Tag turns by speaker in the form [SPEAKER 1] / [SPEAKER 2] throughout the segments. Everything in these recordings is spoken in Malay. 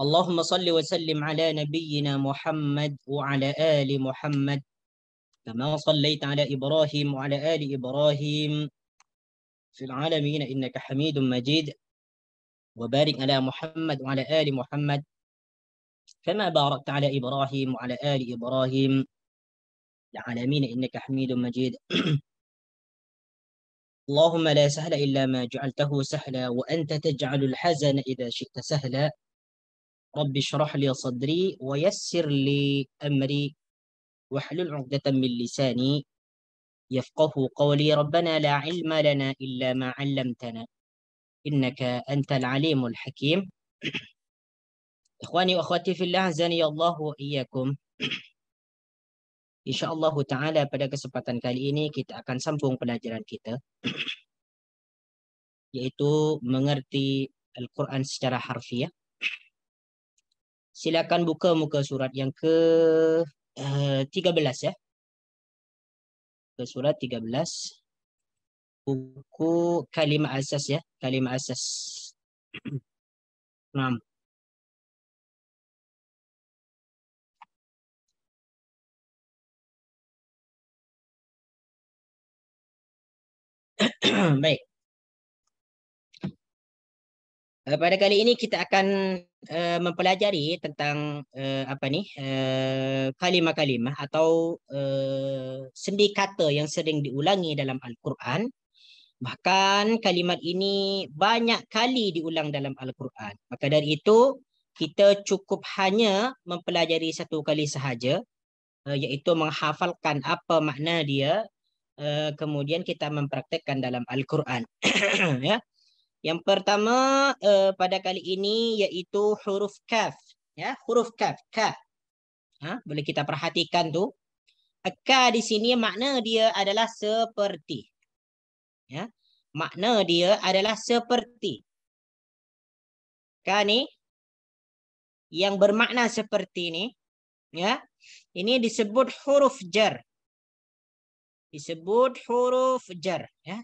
[SPEAKER 1] اللهم صل وسلم على نبينا محمد وعلى آل محمد كما صليت على إبراهيم وعلى آل إبراهيم في العالمين إنك حميد مجيد وبارك على محمد وعلى آل محمد كما باركت على إبراهيم وعلى آل إبراهيم العالمين إنك حميد مجيد اللهم لا سهل إلا ما جعلته سهلا وأنت تجعل الحزن إذا شئت سهلا Rabbi syrah li sadri wa yassir li amri wa hlul 'uqdatan min lisani yafqahu qawli rabbana la 'ilma lana illa ma 'allamtana innaka antal 'alimul hakim Ikhwani wa akhwati fillah zani Allah wa iyyakum Insya-Allah taala pada kesempatan kali ini kita akan sambung pelajaran kita iaitu mengerti Al-Quran secara harfiah. Ya silakan buka muka surat yang ke eh,
[SPEAKER 2] tiga uh, belas ya. Ke surat tiga belas. Buku kalimah asas ya. Kalimah asas. Enam.
[SPEAKER 1] Baik. Eh, pada kali ini kita akan uh, mempelajari tentang uh, apa ni uh, kalimah-kalimah atau uh, sendi kata yang sering diulangi dalam Al-Quran. Bahkan kalimat ini banyak kali diulang dalam Al-Quran. Maka dari itu kita cukup hanya mempelajari satu kali sahaja uh, iaitu menghafalkan apa makna dia uh, kemudian kita mempraktikkan dalam Al-Quran. ya. Yeah. Yang pertama uh, pada kali ini iaitu huruf kaf. Ya, huruf kaf, ka. Ha, boleh kita perhatikan tu. Ka di sini makna dia adalah seperti. Ya, makna dia adalah seperti. Ka ni yang bermakna seperti ni, ya. Ini disebut huruf jar. Disebut huruf jar, ya.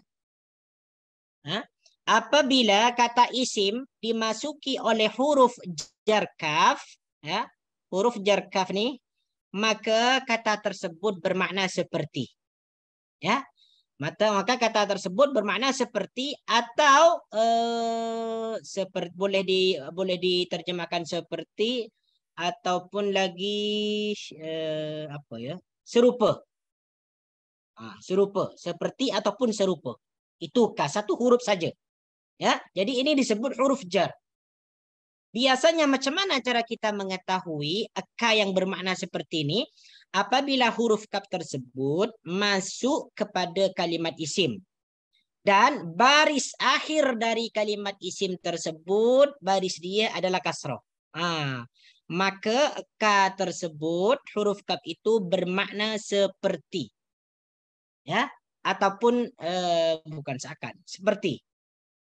[SPEAKER 1] Ha? apabila kata isim dimasuki oleh huruf jarkaf, ya, huruf jarkaf ni, maka kata tersebut bermakna seperti, ya, maka maka kata tersebut bermakna seperti atau eh, seperti boleh di boleh diterjemahkan seperti ataupun lagi eh, apa ya serupa ah, serupa seperti ataupun serupa itu kah satu huruf saja Ya, jadi ini disebut huruf jar. Biasanya macam mana cara kita mengetahui ka yang bermakna seperti ini? Apabila huruf kap tersebut masuk kepada kalimat isim. Dan baris akhir dari kalimat isim tersebut, baris dia adalah kasroh. Ah, maka ka tersebut, huruf kap itu bermakna seperti. Ya, ataupun eh, bukan seakan, seperti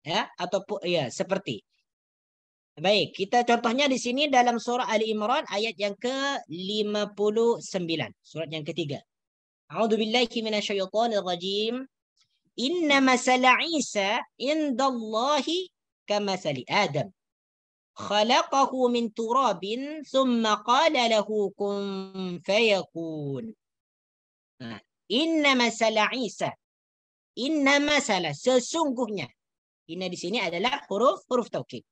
[SPEAKER 1] ya ataupun ya seperti Baik, kita contohnya di sini dalam surah Ali Imran ayat yang ke-59, surat yang ketiga. A'udzu billahi minasyaitonir rajim. Inna masala Isa indallahi kamasali Adam. Khalaqahu min turabin thumma qala lahu kun fayakun. Nah, inna masala Isa. Inna masala sesungguhnya Hina di sini adalah huruf huruf taukid.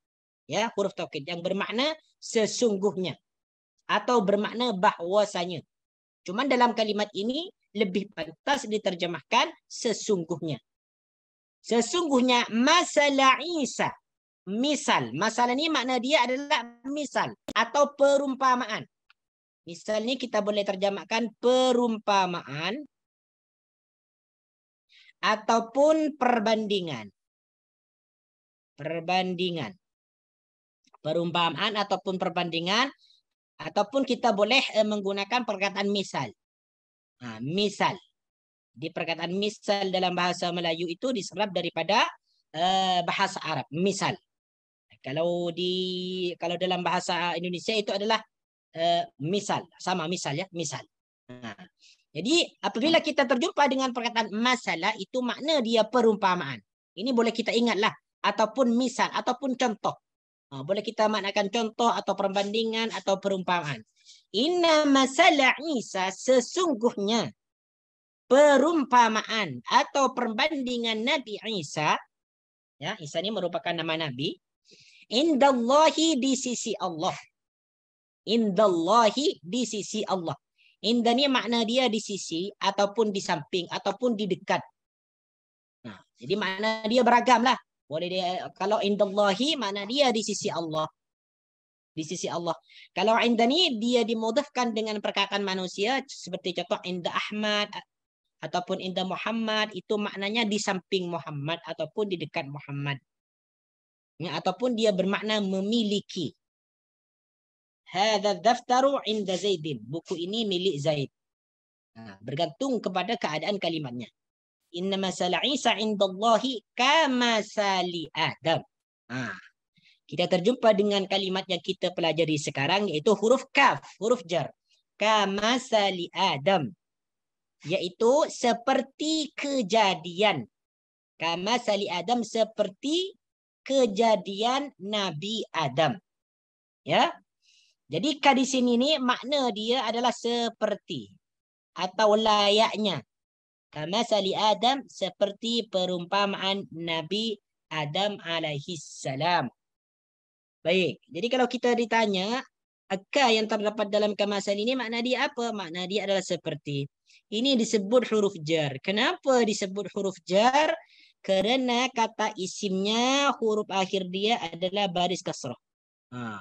[SPEAKER 1] Ya, huruf taukid yang bermakna sesungguhnya atau bermakna bahwasanya. Cuma dalam kalimat ini lebih pantas diterjemahkan sesungguhnya. Sesungguhnya masalah Isa. Misal. Masalah ini makna dia adalah misal atau perumpamaan. Misal ini kita boleh terjemahkan perumpamaan ataupun perbandingan perbandingan. Perumpamaan ataupun perbandingan. Ataupun kita boleh eh, menggunakan perkataan misal. Ha, misal. Di perkataan misal dalam bahasa Melayu itu diserap daripada uh, bahasa Arab. Misal. Kalau di kalau dalam bahasa Indonesia itu adalah uh, misal. Sama misal ya. Misal. Ha. Jadi apabila hmm. kita terjumpa dengan perkataan masalah itu makna dia perumpamaan. Ini boleh kita ingatlah. ataupun misal ataupun contoh. Nah, boleh kita maknakan contoh atau perbandingan atau perumpamaan. Inna masalah Isa sesungguhnya perumpamaan atau perbandingan Nabi Isa ya Isa ini merupakan nama nabi indallahi di sisi Allah indallahi di sisi Allah ini makna dia di sisi ataupun di samping ataupun di dekat nah, jadi makna dia beragam lah boleh dia kalau indallahi mana dia di sisi Allah di sisi Allah kalau indani dia dimudahkan dengan perkataan manusia seperti contoh inda Ahmad ataupun inda Muhammad itu maknanya di samping Muhammad ataupun di dekat Muhammad ya, ataupun dia bermakna memiliki hadza daftaru inda Zaidin buku ini milik Zaid ha, bergantung kepada keadaan kalimatnya Inna masal Isa indallahi kama sali Adam. Ha. Kita terjumpa dengan kalimat yang kita pelajari sekarang iaitu huruf kaf, huruf jar. Kama Adam. Iaitu seperti kejadian. Kama Adam seperti kejadian Nabi Adam. Ya. Jadi kadis ini ni makna dia adalah seperti atau layaknya Kamasali Adam seperti perumpamaan Nabi Adam alaihi salam. Baik. Jadi kalau kita ditanya akka yang terdapat dalam kamasal ini makna dia apa? Makna dia adalah seperti. Ini disebut huruf jar. Kenapa disebut huruf jar? Kerana kata isimnya huruf akhir dia adalah baris kasrah. Ha. Nah,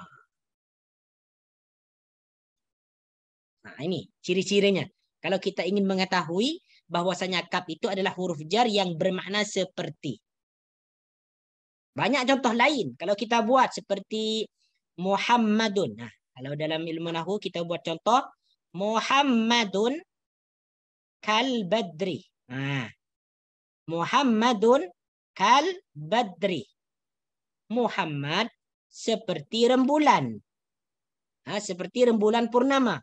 [SPEAKER 1] ha, ini ciri-cirinya. Kalau kita ingin mengetahui bahwasanya kap itu adalah huruf jar yang bermakna seperti. Banyak contoh lain. Kalau kita buat seperti Muhammadun. Nah, kalau dalam ilmu nahu kita buat contoh Muhammadun kal badri. Nah. Muhammadun kal badri. Muhammad seperti rembulan. Nah, seperti rembulan purnama.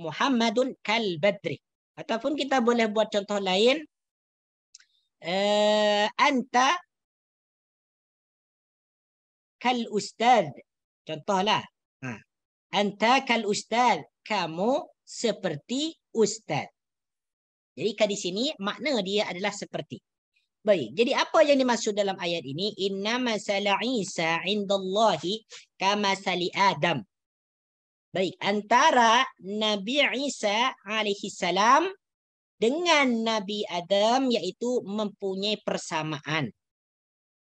[SPEAKER 1] Muhammadun kal badri. Ataupun kita boleh buat contoh lain. Uh,
[SPEAKER 2] anta kal ustaz.
[SPEAKER 1] Contohlah. Ha. Anta kal ustaz. Kamu seperti ustaz. Jadi kat di sini makna dia adalah seperti. Baik. Jadi apa yang dimaksud dalam ayat ini? Inna masala Isa indallahi kama Adam. Baik, antara Nabi Isa alaihi salam dengan Nabi Adam yaitu mempunyai persamaan.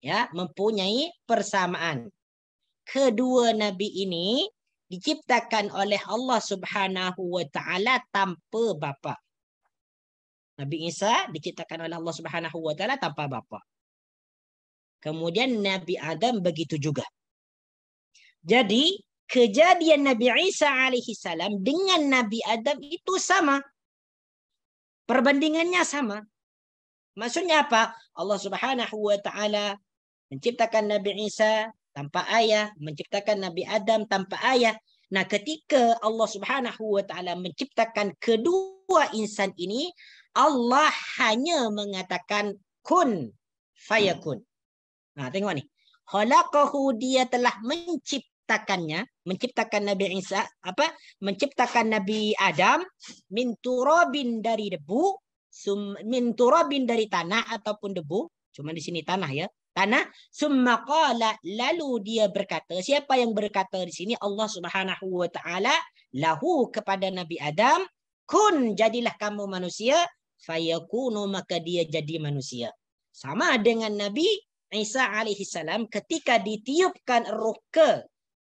[SPEAKER 1] Ya, mempunyai persamaan. Kedua nabi ini diciptakan oleh Allah Subhanahu wa taala tanpa bapa. Nabi Isa diciptakan oleh Allah Subhanahu wa taala tanpa bapa. Kemudian Nabi Adam begitu juga. Jadi kejadian Nabi Isa alaihi salam dengan Nabi Adam itu sama. Perbandingannya sama. Maksudnya apa? Allah Subhanahu wa taala menciptakan Nabi Isa tanpa ayah, menciptakan Nabi Adam tanpa ayah. Nah, ketika Allah Subhanahu wa taala menciptakan kedua insan ini, Allah hanya mengatakan kun fayakun. Nah, tengok ni. Khalaqahu dia telah mencipt menciptakannya, menciptakan Nabi Isa, apa? Menciptakan Nabi Adam min turabin dari debu, sum, min turabin dari tanah ataupun debu. Cuma di sini tanah ya. Tanah summa qala lalu dia berkata, siapa yang berkata di sini Allah Subhanahu wa taala lahu kepada Nabi Adam, kun jadilah kamu manusia, fayakunu maka dia jadi manusia. Sama dengan Nabi Isa alaihissalam ketika ditiupkan ruh ke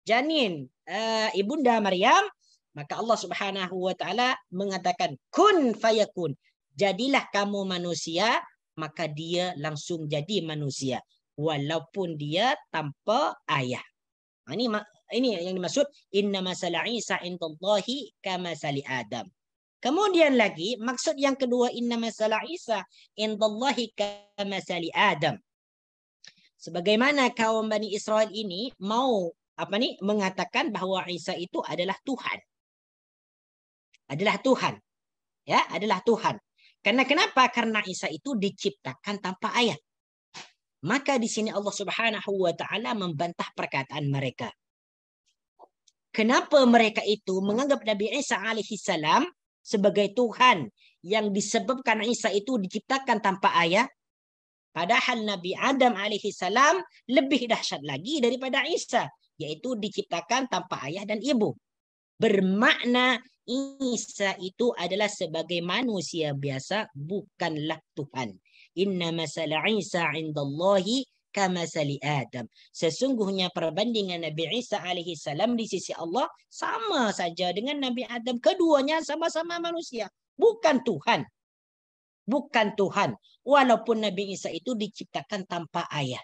[SPEAKER 1] janin uh, ibunda Maryam maka Allah Subhanahu wa taala mengatakan kun fayakun jadilah kamu manusia maka dia langsung jadi manusia walaupun dia tanpa ayah ha, ini ini yang dimaksud inna masala isa indallahi kama sali adam kemudian lagi maksud yang kedua inna masala isa indallahi kama sali adam sebagaimana kaum Bani Israel ini mau apa ni mengatakan bahawa Isa itu adalah Tuhan. Adalah Tuhan. Ya, adalah Tuhan. Karena kenapa? Karena Isa itu diciptakan tanpa ayah. Maka di sini Allah Subhanahu wa taala membantah perkataan mereka. Kenapa mereka itu menganggap Nabi Isa alaihi salam sebagai Tuhan yang disebabkan Isa itu diciptakan tanpa ayah. Padahal Nabi Adam alaihi salam lebih dahsyat lagi daripada Isa. yaitu diciptakan tanpa ayah dan ibu. Bermakna Isa itu adalah sebagai manusia biasa, bukanlah Tuhan. Inna masala Isa indallahi kamasali Adam. Sesungguhnya perbandingan Nabi Isa alaihi salam di sisi Allah sama saja dengan Nabi Adam. Keduanya sama-sama manusia, bukan Tuhan. Bukan Tuhan. Walaupun Nabi Isa itu diciptakan tanpa ayah.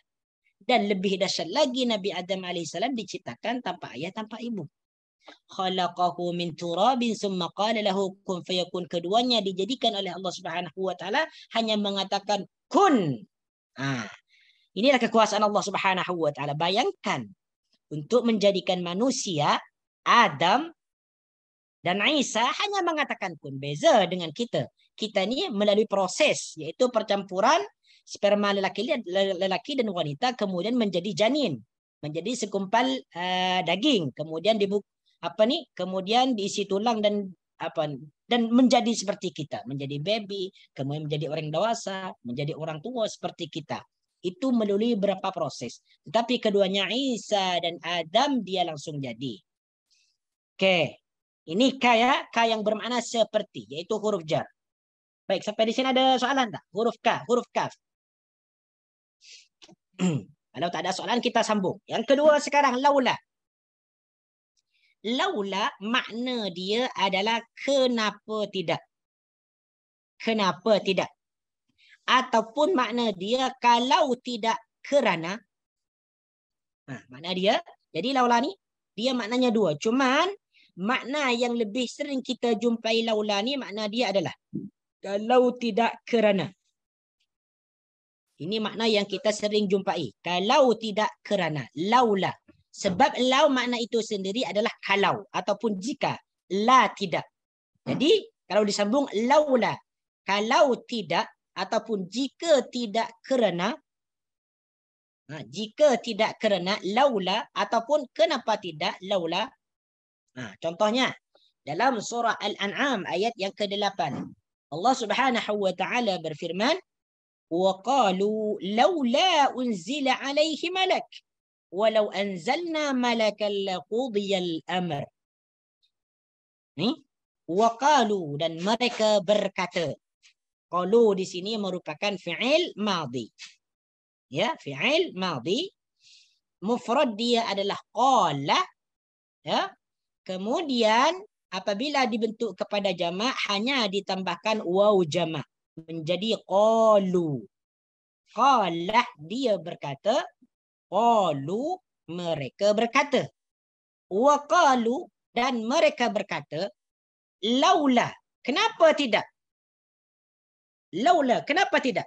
[SPEAKER 1] Dan lebih dahsyat lagi Nabi Adam AS diciptakan tanpa ayah, tanpa ibu. Khalaqahu min turabin summa qala lahu kun fayakun. Keduanya dijadikan oleh Allah Subhanahu wa taala hanya mengatakan kun. Ah. Inilah kekuasaan Allah Subhanahu wa taala. Bayangkan untuk menjadikan manusia Adam dan Isa hanya mengatakan kun. Beza dengan kita. Kita ni melalui proses yaitu percampuran sperma lelaki lelaki dan wanita kemudian menjadi janin menjadi sekumpal uh, daging kemudian dibuka apa ni kemudian diisi tulang dan apa dan menjadi seperti kita menjadi baby kemudian menjadi orang dewasa menjadi orang tua seperti kita itu melalui berapa proses tetapi keduanya Isa dan Adam dia langsung jadi oke okay. ini kaya k yang bermakna seperti yaitu huruf jar baik sampai di sini ada soalan tak huruf k huruf kaf Kalau tak ada soalan kita sambung. Yang kedua sekarang laula. Laula makna dia adalah kenapa tidak? Kenapa tidak? Ataupun makna dia kalau tidak kerana. Ha, makna dia. Jadi laula ni dia maknanya dua. Cuma makna yang lebih sering kita jumpai laula ni makna dia adalah kalau tidak kerana. Ini makna yang kita sering jumpai. Kalau tidak kerana. Laula. Sebab lau makna itu sendiri adalah kalau. Ataupun jika. La tidak. Jadi kalau disambung laula. Kalau tidak. Ataupun jika tidak kerana. Ha, jika tidak kerana. Laula. Ataupun kenapa tidak. Laula. Ha, contohnya. Dalam surah Al-An'am ayat yang ke-8. Allah subhanahu wa ta'ala berfirman. وقالوا لولا أنزل عليه ملك ولو أنزلنا ملكا لقضي الأمر وقالوا dan mereka berkata قالوا di sini merupakan fi'il madhi ya fi'il madhi mufrad dia adalah qala ya kemudian apabila dibentuk kepada jamak hanya ditambahkan waw jamak menjadi qalu. Qala dia berkata, qalu mereka berkata. Wa qalu dan mereka berkata, laula kenapa tidak? Laula kenapa tidak?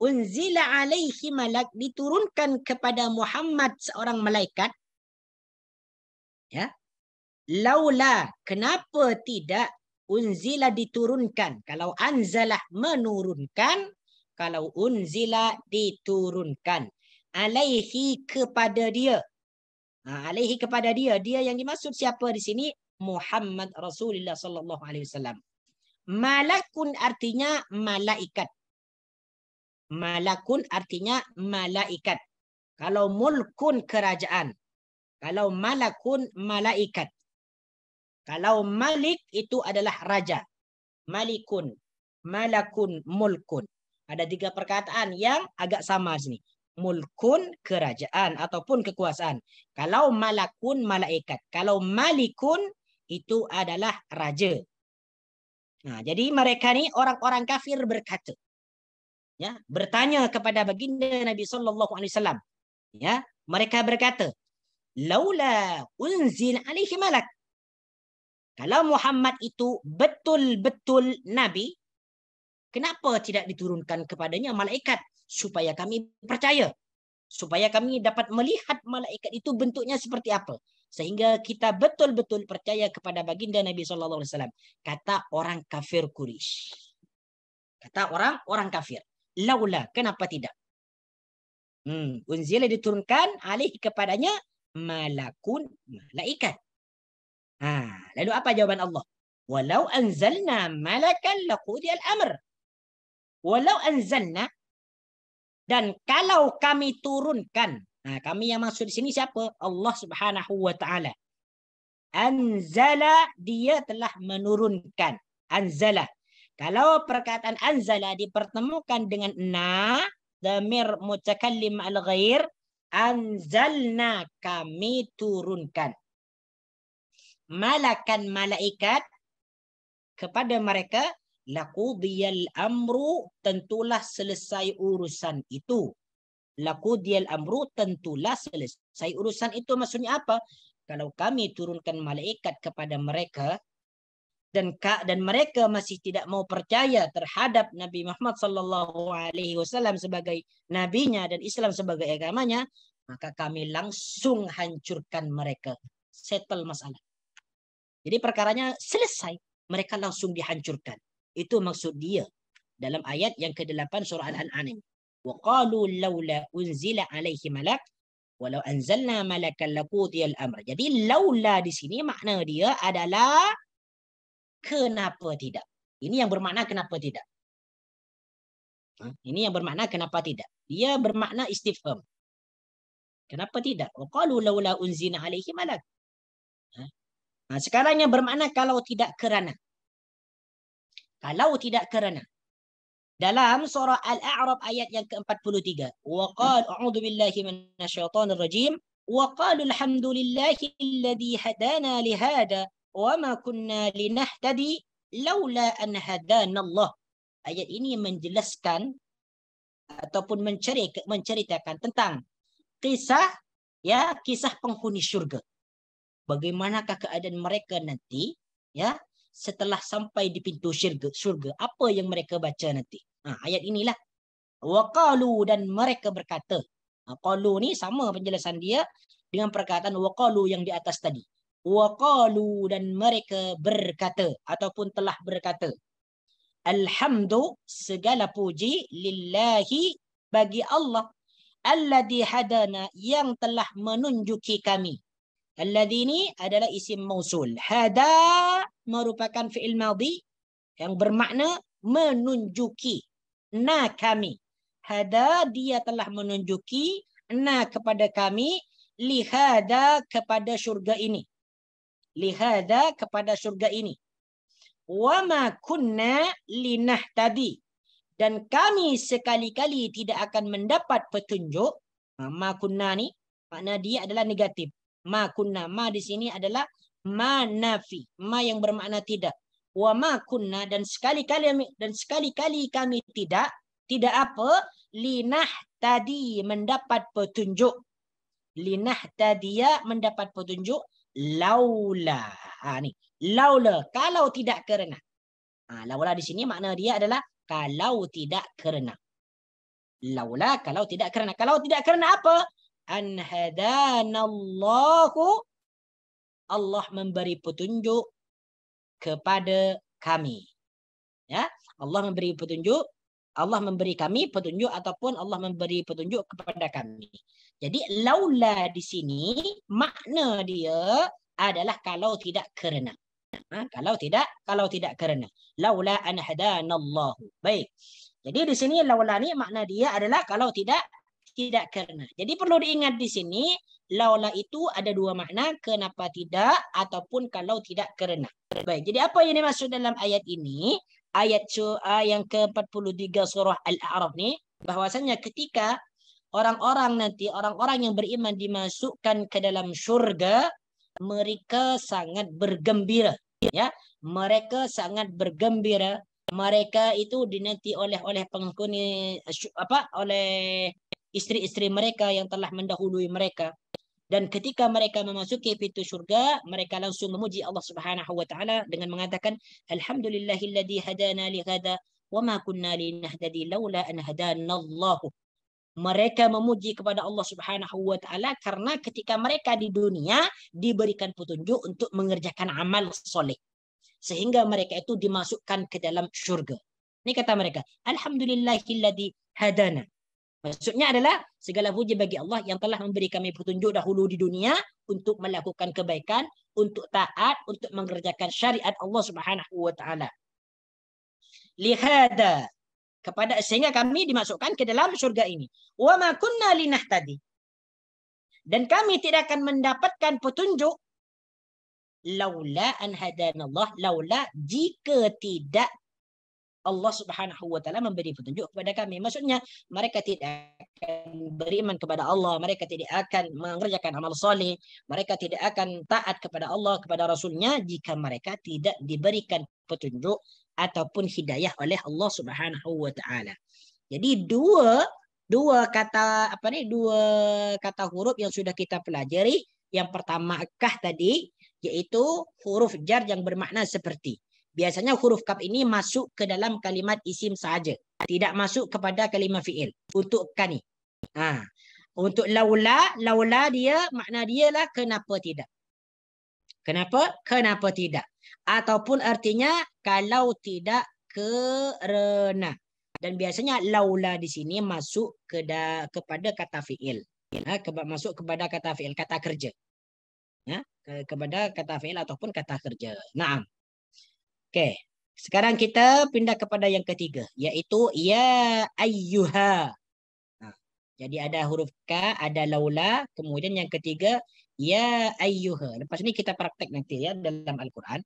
[SPEAKER 1] Unzila alaihi malak diturunkan kepada Muhammad seorang malaikat. Ya. Laula kenapa tidak unzila diturunkan. Kalau anzalah menurunkan. Kalau unzila diturunkan. Alaihi kepada dia. Ha, alaihi kepada dia. Dia yang dimaksud siapa di sini? Muhammad Rasulullah Sallallahu Alaihi Wasallam. Malakun artinya malaikat. Malakun artinya malaikat. Kalau mulkun kerajaan. Kalau malakun malaikat. Kalau malik itu adalah raja. Malikun, malakun, mulkun. Ada tiga perkataan yang agak sama sini. Mulkun, kerajaan ataupun kekuasaan. Kalau malakun, malaikat. Kalau malikun, itu adalah raja. Nah, jadi mereka ni orang-orang kafir berkata. Ya, bertanya kepada baginda Nabi sallallahu alaihi wasallam. Ya, mereka berkata, "Laula unzil alaihi malak." Kalau Muhammad itu betul-betul Nabi, kenapa tidak diturunkan kepadanya malaikat supaya kami percaya? Supaya kami dapat melihat malaikat itu bentuknya seperti apa. Sehingga kita betul-betul percaya kepada baginda Nabi SAW. Kata orang kafir Quraisy. Kata orang orang kafir. Laula, kenapa tidak? Hmm, unzila diturunkan alih kepadanya malakun malaikat. Ha, lalu apa jawapan Allah? Walau anzalna malakan laqudi al-amr. Walau anzalna dan kalau kami turunkan. Ha, kami yang maksud di sini siapa? Allah Subhanahu wa taala. Anzala dia telah menurunkan. Anzala. Kalau perkataan anzala dipertemukan dengan na, damir mutakallim al-ghair, anzalna kami turunkan malakan malaikat kepada mereka laqudiyal amru tentulah selesai urusan itu laqudiyal amru tentulah selesai urusan itu maksudnya apa kalau kami turunkan malaikat kepada mereka dan kak dan mereka masih tidak mau percaya terhadap Nabi Muhammad sallallahu alaihi wasallam sebagai nabinya dan Islam sebagai agamanya maka kami langsung hancurkan mereka settle masalah jadi perkaranya selesai, mereka langsung dihancurkan. Itu maksud dia dalam ayat yang ke-8 surah Al-An'am. Wa qalu laula unzila alaihi malak walau anzalna malakan laqudiyal amr. Jadi laula di sini makna dia adalah kenapa tidak. Ini yang bermakna kenapa tidak. Ha? Ini yang bermakna kenapa tidak. Dia bermakna istifham. Kenapa tidak? Wa qalu laula unzina alaihi malak. Ha? Ha, sekarang yang bermakna kalau tidak kerana. Kalau tidak kerana. Dalam surah Al-A'raf ayat yang ke-43. وَقَالْ أَعُوذُ بِاللَّهِ مِنَ الشَّيْطَانِ الرَّجِيمِ وَقَالُ الْحَمْدُ لِلَّهِ الَّذِي هَدَانَا لِهَادَ وَمَا كُنَّا لِنَهْتَدِي لَوْلَا أَنْ هَدَانَ اللَّهِ Ayat ini menjelaskan ataupun menceritakan tentang kisah ya kisah penghuni syurga bagaimanakah keadaan mereka nanti ya setelah sampai di pintu syurga surga apa yang mereka baca nanti ha, ayat inilah waqalu dan mereka berkata ha, qalu ni sama penjelasan dia dengan perkataan waqalu yang di atas tadi waqalu dan mereka berkata ataupun telah berkata alhamdu segala puji lillahi bagi Allah alladhi hadana yang telah menunjuki kami Alladhini adalah isim mausul. Hada merupakan fi'il madhi yang bermakna menunjuki. Na kami. Hada dia telah menunjuki na kepada kami lihada kepada syurga ini. Lihada kepada syurga ini. Wa ma kunna linah tadi. Dan kami sekali-kali tidak akan mendapat petunjuk. Ha, ma kunna ni. Makna dia adalah negatif ma kunna ma di sini adalah ma nafi ma yang bermakna tidak wa ma kunna dan sekali-kali dan sekali-kali kami tidak tidak apa linah tadi mendapat petunjuk linah tadia ya mendapat petunjuk laula ha ni laula kalau tidak kerana ha laula di sini makna dia adalah kalau tidak kerana laula kalau tidak kerana kalau tidak kerana apa anhadanallahu Allah memberi petunjuk kepada kami. Ya, Allah memberi petunjuk, Allah memberi kami petunjuk ataupun Allah memberi petunjuk kepada kami. Jadi laula di sini makna dia adalah kalau tidak kerana. Ha, kalau tidak kalau tidak kerana. Laula anhadanallahu. Baik. Jadi di sini laula ni makna dia adalah kalau tidak tidak kerana. Jadi perlu diingat di sini, laulah itu ada dua makna, kenapa tidak ataupun kalau tidak kerana. Baik, jadi apa yang dimaksud dalam ayat ini? Ayat yang ke-43 surah Al-A'raf ni bahwasanya ketika orang-orang nanti orang-orang yang beriman dimasukkan ke dalam syurga, mereka sangat bergembira, ya. Mereka sangat bergembira mereka itu dinanti oleh oleh penghuni eh, apa oleh istri-istri mereka yang telah mendahului mereka dan ketika mereka memasuki pintu syurga mereka langsung memuji Allah Subhanahu wa taala dengan mengatakan alhamdulillahilladzi hadana li hada wa kunna linahtadi laula an hadanallahu mereka memuji kepada Allah Subhanahu wa taala karena ketika mereka di dunia diberikan petunjuk untuk mengerjakan amal soleh sehingga mereka itu dimasukkan ke dalam syurga ini kata mereka alhamdulillahilladzi hadana Maksudnya adalah segala puji bagi Allah yang telah memberi kami petunjuk dahulu di dunia untuk melakukan kebaikan, untuk taat, untuk mengerjakan syariat Allah Subhanahu wa taala. Lihada kepada sehingga kami dimasukkan ke dalam syurga ini. Wa ma kunna linahtadi. Dan kami tidak akan mendapatkan petunjuk laula an hadanallah laula jika tidak Allah Subhanahu wa taala memberi petunjuk kepada kami. Maksudnya mereka tidak akan beriman kepada Allah, mereka tidak akan mengerjakan amal soleh, mereka tidak akan taat kepada Allah kepada rasulnya jika mereka tidak diberikan petunjuk ataupun hidayah oleh Allah Subhanahu wa taala. Jadi dua dua kata apa nih dua kata huruf yang sudah kita pelajari yang pertama kah tadi yaitu huruf jar yang bermakna seperti biasanya huruf kaf ini masuk ke dalam kalimat isim sahaja. Tidak masuk kepada kalimat fi'il. Untuk kani. Ha. Untuk laula, laula dia, makna dia lah kenapa tidak. Kenapa? Kenapa tidak. Ataupun artinya, kalau tidak kerana. Dan biasanya laula di sini masuk ke da, kepada kata fi'il. Ha. Masuk kepada kata fi'il, kata kerja. Ha. Kepada kata fi'il ataupun kata kerja. Nah. Okey. Sekarang kita pindah kepada yang ketiga iaitu ya ayyuha. Ha. Jadi ada huruf k, ada laula, kemudian yang ketiga ya ayyuha. Lepas ni kita praktek nanti ya dalam al-Quran.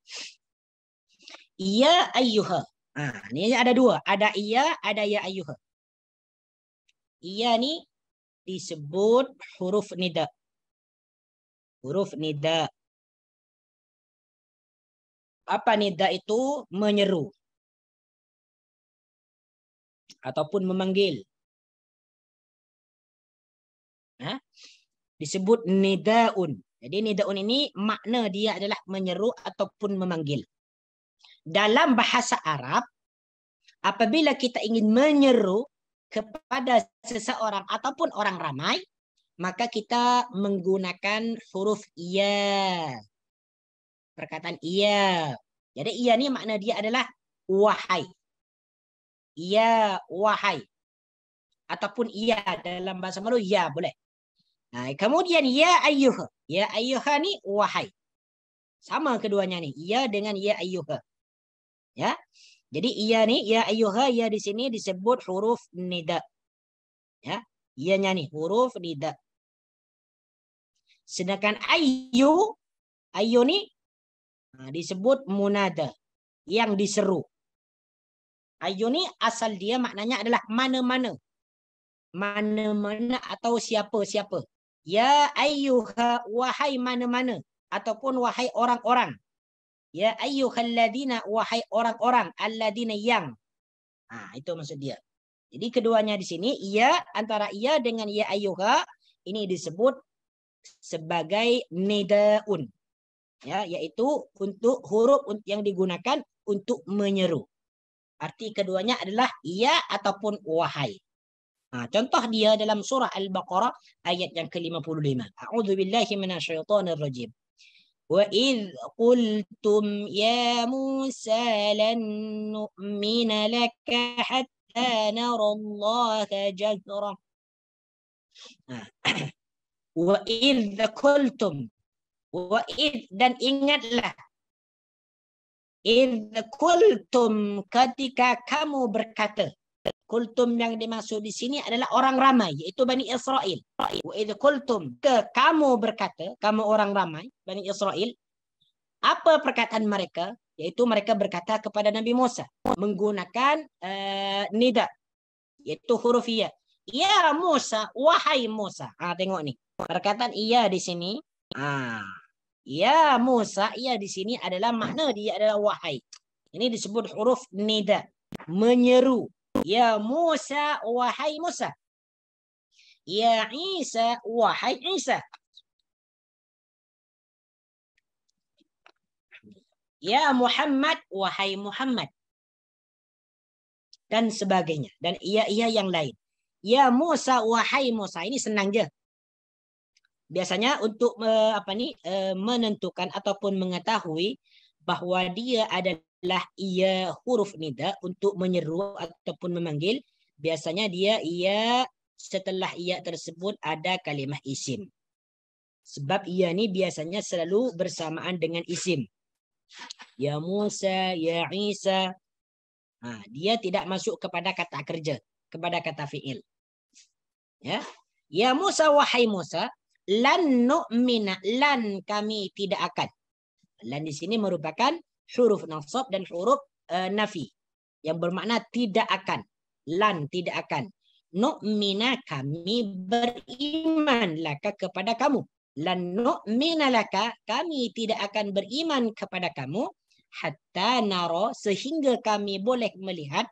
[SPEAKER 1] Ya ayyuha. Ah, ni ada dua, ada ya, ada ya ayyuha. Ya ni disebut huruf nida. Huruf nida
[SPEAKER 2] apa nida itu menyeru ataupun memanggil
[SPEAKER 1] ha? disebut nidaun jadi nidaun ini makna dia adalah menyeru ataupun memanggil dalam bahasa Arab apabila kita ingin menyeru kepada seseorang ataupun orang ramai maka kita menggunakan huruf ya perkataan iya. Jadi iya ni makna dia adalah wahai. Iya wahai. Ataupun iya dalam bahasa Melayu ya boleh. Nah, ha, kemudian ya ayyuha. Ya ayyuha ni wahai. Sama keduanya ni, ya dengan ya ayyuha. Ya. Jadi ia ni ya ayyuha ya di sini disebut huruf nida. Ya, ianya ni huruf nida. Sedangkan ayyu ayyu ni Ha, disebut munada yang diseru. Ayun ni asal dia maknanya adalah mana-mana. Mana-mana atau siapa-siapa. Ya ayyuha wahai mana-mana ataupun wahai orang-orang. Ya ayyuhalladzina wahai orang-orang alladina yang. Ha, itu maksud dia. Jadi keduanya di sini ya antara ya dengan ya ayyuha ini disebut sebagai nidaun ya yaitu untuk huruf yang digunakan untuk menyeru. Arti keduanya adalah ya ataupun wahai. Ha, contoh dia dalam surah Al-Baqarah ayat yang ke-55. A'udzu billahi minasyaitonir rajim. Wa idh qultum ya Musa lan nu'mina laka hatta nara Allah jazra. Ha. Wa idh qultum wa id dan ingatlah id kultum ketika kamu berkata kultum yang dimaksud di sini adalah orang ramai iaitu Bani Israel wa id kultum ke kamu berkata kamu orang ramai Bani Israel apa perkataan mereka iaitu mereka berkata kepada Nabi Musa menggunakan uh, nida iaitu huruf ya ya Musa wahai Musa Ah tengok ni perkataan ia ya di sini ah Ya Musa, ya di sini adalah makna dia adalah wahai. Ini disebut huruf nida, menyeru. Ya Musa, wahai Musa. Ya Isa, wahai Isa. Ya Muhammad, wahai Muhammad. Dan sebagainya. Dan ia-ia yang lain. Ya Musa, wahai Musa. Ini senang je. biasanya untuk apa nih e, menentukan ataupun mengetahui bahwa dia adalah ia huruf nida untuk menyeru ataupun memanggil biasanya dia ia setelah ia tersebut ada kalimat isim sebab ia ini biasanya selalu bersamaan dengan isim ya Musa ya Isa nah, dia tidak masuk kepada kata kerja kepada kata fiil ya ya Musa wahai Musa lan nu'mina lan kami tidak akan lan di sini merupakan huruf nasab dan huruf uh, nafi yang bermakna tidak akan lan tidak akan nu'mina kami beriman laka kepada kamu lan nu'mina laka kami tidak akan beriman kepada kamu hatta nara sehingga kami boleh melihat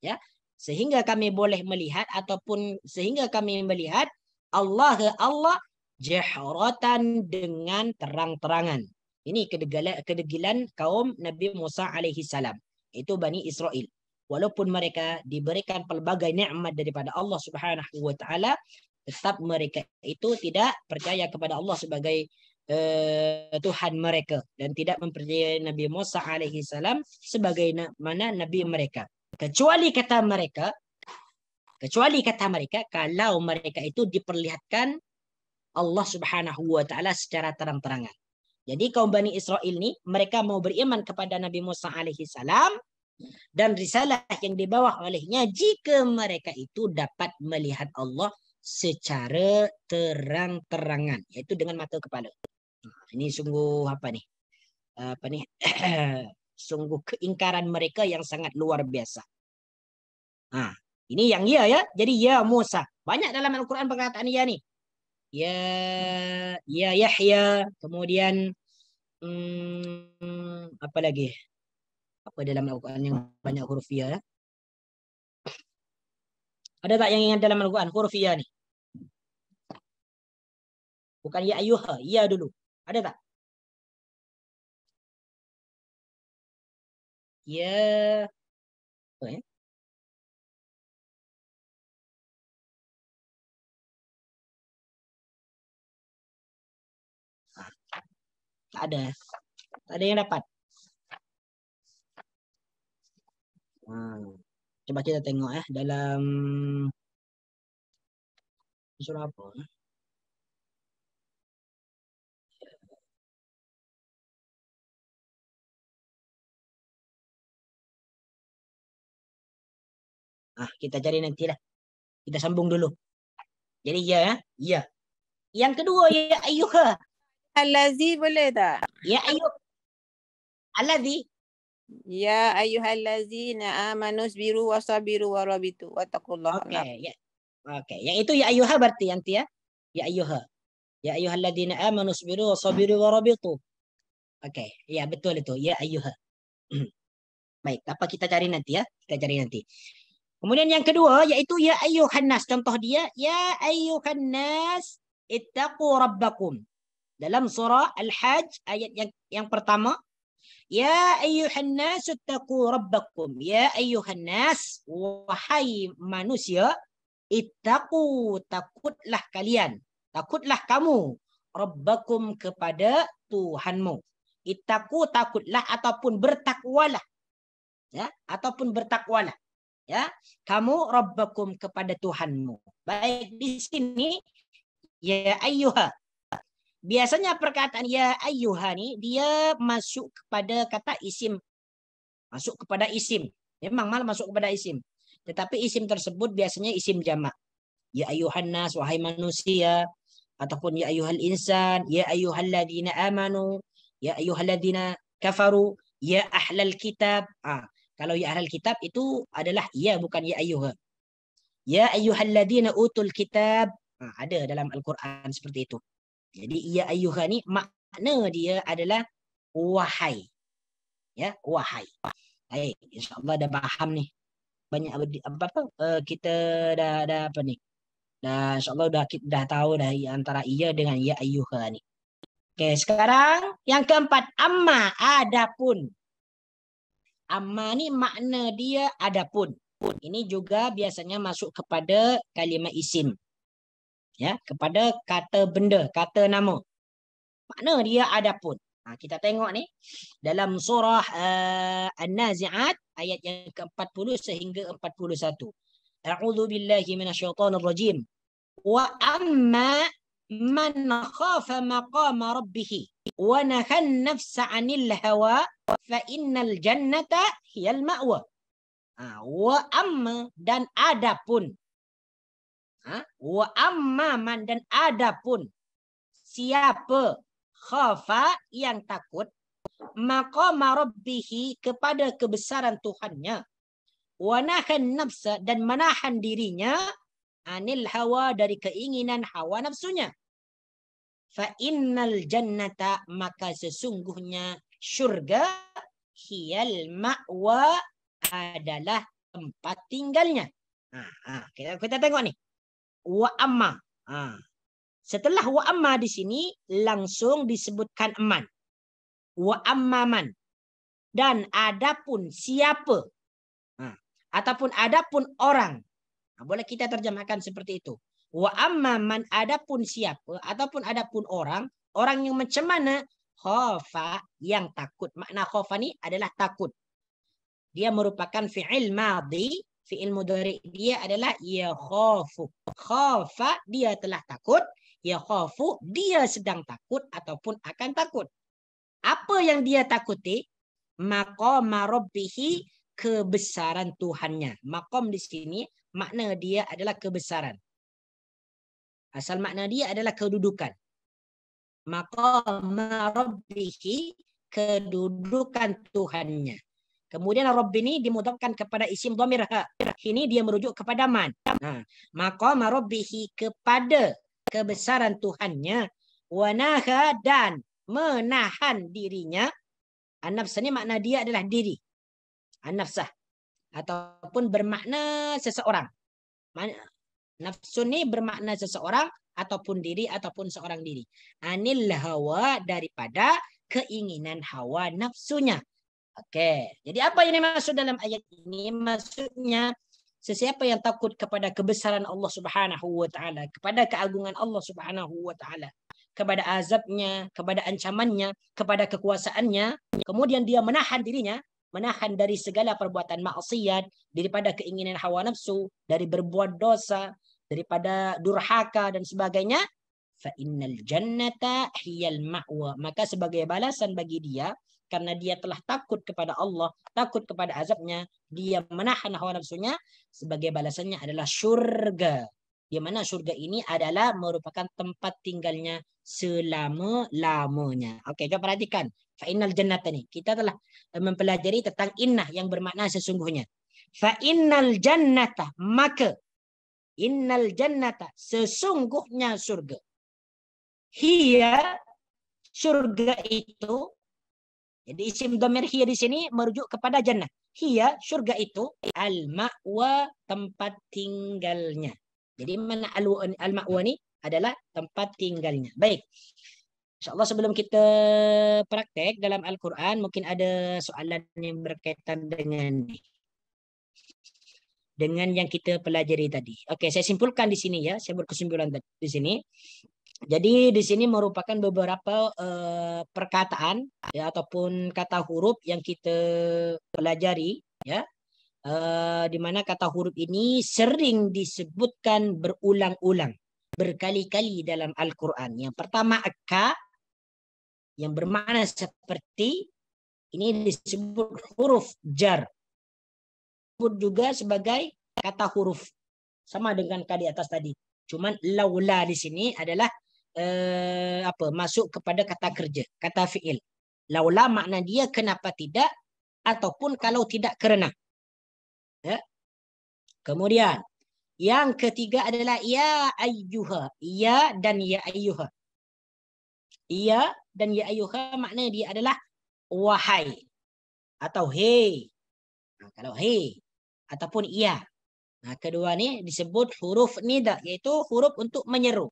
[SPEAKER 1] ya sehingga kami boleh melihat ataupun sehingga kami melihat Allah Allah jahratan dengan terang-terangan. Ini kedegilan, kedegilan kaum Nabi Musa alaihi salam. Itu Bani Israel. Walaupun mereka diberikan pelbagai nikmat daripada Allah Subhanahu wa taala, tetap mereka itu tidak percaya kepada Allah sebagai uh, Tuhan mereka dan tidak mempercayai Nabi Musa alaihi salam sebagai mana Nabi mereka. Kecuali kata mereka, Kecuali kata mereka kalau mereka itu diperlihatkan Allah Subhanahu wa taala secara terang-terangan. Jadi kaum Bani Israel ini mereka mau beriman kepada Nabi Musa alaihi salam dan risalah yang dibawa olehnya jika mereka itu dapat melihat Allah secara terang-terangan yaitu dengan mata kepala. Ha, ini sungguh apa nih? Apa nih? sungguh keingkaran mereka yang sangat luar biasa. Ah, ini yang ya ya. Jadi ya Musa. Banyak dalam Al-Quran perkataan ya ni. Ya ya Yahya. Kemudian hmm, apa lagi? Apa dalam Al-Quran yang banyak huruf ya, ya? Ada tak yang ingat dalam Al-Quran huruf ya ni?
[SPEAKER 2] Bukan ya ayuha, ya dulu. Ada tak? Ya. Apa oh, ya? Tak ada. Tak ada yang dapat. Hmm. Cuba kita tengok eh dalam surah apa? Eh?
[SPEAKER 1] Ah, kita cari nanti lah. Kita sambung dulu. Jadi ya, ya.
[SPEAKER 2] Yang kedua ya ayuha. Allazi boleh tak? Ya ayuh
[SPEAKER 3] Allazi. Ya ayuh Naa ayuhallazina amanu sabiru wasabiru warabitu wattaqullaha. Okey. Ya. okay. Yang itu ya ayuha
[SPEAKER 1] berarti nanti ya. Ya ayuh ayuha. Ya ayuhalladzina amanu sabiru wasabiru warabitu. Okay. Ya betul itu. Ya ayuha. Baik, apa kita cari nanti ya? Kita cari nanti. Kemudian yang kedua yaitu ya ayuhan nas contoh dia ya ayuhan nas ittaqu rabbakum dalam surah Al-Hajj ayat yang yang pertama Ya ayyuhan nas taqu rabbakum ya ayyuhan nas wahai manusia ittaqu takutlah kalian takutlah kamu rabbakum kepada Tuhanmu ittaqu takutlah ataupun bertakwalah ya ataupun bertakwalah ya kamu rabbakum kepada Tuhanmu baik di sini ya ayyuha Biasanya perkataan ya ayuhan dia masuk kepada kata isim. Masuk kepada isim. Memang malah masuk kepada isim. Tetapi isim tersebut biasanya isim jamak. Ya ayuhan nas wahai manusia ataupun ya ayuhal insan, ya ayuhal ladina amanu, ya ayuhal ladina kafaru, ya ahlal kitab. Ah, kalau ya ahlal kitab itu adalah ya bukan ya ayuha. Ya ayuhal ladina utul kitab. Ah, ada dalam Al-Quran seperti itu. Jadi ya ayuha ni makna dia adalah wahai. Ya, wahai. Baik, insya-Allah dah faham ni. Banyak apa apa, eh, kita dah ada apa ni? Dah insya-Allah dah kita dah tahu dah antara ia dengan ya ayuha ni. Okey, sekarang yang keempat, amma adapun. Amma ni makna dia adapun. Ini juga biasanya masuk kepada kalimah isim ya kepada kata benda kata nama makna dia adapun ha, kita tengok ni dalam surah uh, an-naziat ayat yang ke-40 sehingga 41 a'udzu billahi minasyaitonir rajim wa amma man khafa maqama rabbih wa nahan nafsa 'anil hawa fa innal jannata hiyal ma'wa ha, wa amma dan adapun Ha? wa amman dan adapun siapa khafa yang takut maka marobihi kepada kebesaran Tuhannya wa nahan nafsa dan menahan dirinya anil hawa dari keinginan hawa nafsunya fa innal jannata maka sesungguhnya syurga hiyal ma'wa adalah tempat tinggalnya. Ha, ha. Kita, kita tengok ni wa amma. Ha. Setelah wa amma di sini langsung disebutkan man. Wa amma man. Dan adapun siapa? Ha. ataupun adapun orang. Ha. boleh kita terjemahkan seperti itu. Wa amma man adapun siapa ataupun adapun orang, orang yang macam mana? Khofa yang takut. Makna khofa ni adalah takut. Dia merupakan fi'il madhi fi'il mudhari dia adalah ya khafu. Khafa dia telah takut, ya khafu dia sedang takut ataupun akan takut. Apa yang dia takuti? Maqam rabbihi kebesaran Tuhannya. Maqam di sini makna dia adalah kebesaran. Asal makna dia adalah kedudukan. Maqam rabbihi kedudukan Tuhannya. Kemudian Rabb ini dimudahkan kepada isim domir. Ha. Ini dia merujuk kepada man. Ha. Maka marabbihi kepada kebesaran Tuhannya. Wanaha dan menahan dirinya. Anafs ini makna dia adalah diri. Anafsah. Ataupun bermakna seseorang. Nafsun ini bermakna seseorang. Ataupun diri. Ataupun seorang diri. Anil hawa daripada keinginan hawa nafsunya. Okay, Jadi apa yang dimaksud dalam ayat ini? Maksudnya sesiapa yang takut kepada kebesaran Allah Subhanahu wa taala, kepada keagungan Allah Subhanahu wa taala, kepada azabnya, kepada ancamannya, kepada kekuasaannya, kemudian dia menahan dirinya, menahan dari segala perbuatan maksiat, daripada keinginan hawa nafsu, dari berbuat dosa, daripada durhaka dan sebagainya, fa innal jannata hiyal ma'wa. Maka sebagai balasan bagi dia, karena dia telah takut kepada Allah, takut kepada azabnya, dia menahan hawa nafsunya sebagai balasannya adalah surga. Di mana surga ini adalah merupakan tempat tinggalnya selama-lamanya. Okey, coba perhatikan. Fa'innal jannata ni. Kita telah mempelajari tentang innah yang bermakna sesungguhnya. Fa'innal jannata. Maka. Innal jannata. Sesungguhnya surga. Hiya. surga itu. Jadi isim domir hiya di sini merujuk kepada jannah. Hiya, syurga itu, al-ma'wa tempat tinggalnya. Jadi mana al-ma'wa ni adalah tempat tinggalnya. Baik. InsyaAllah sebelum kita praktek dalam Al-Quran, mungkin ada soalan yang berkaitan dengan ini. Dengan yang kita pelajari tadi. Okey, saya simpulkan di sini ya. Saya berkesimpulan di sini. Jadi di sini merupakan beberapa uh, perkataan ya, ataupun kata huruf yang kita pelajari ya. Uh, di mana kata huruf ini sering disebutkan berulang-ulang berkali-kali dalam Al-Qur'an. Yang pertama ka yang bermakna seperti ini disebut huruf jar. Disebut juga sebagai kata huruf sama dengan ka di atas tadi. Cuman laula di sini adalah Eh, apa masuk kepada kata kerja kata fiil laula makna dia kenapa tidak ataupun kalau tidak kerana ya kemudian yang ketiga adalah ya ayyuha ya dan ya ayyuha ya dan ya ayyuha makna dia adalah wahai atau hey nah, ha, kalau hey ataupun ya nah ha, kedua ni disebut huruf nida iaitu huruf untuk menyeru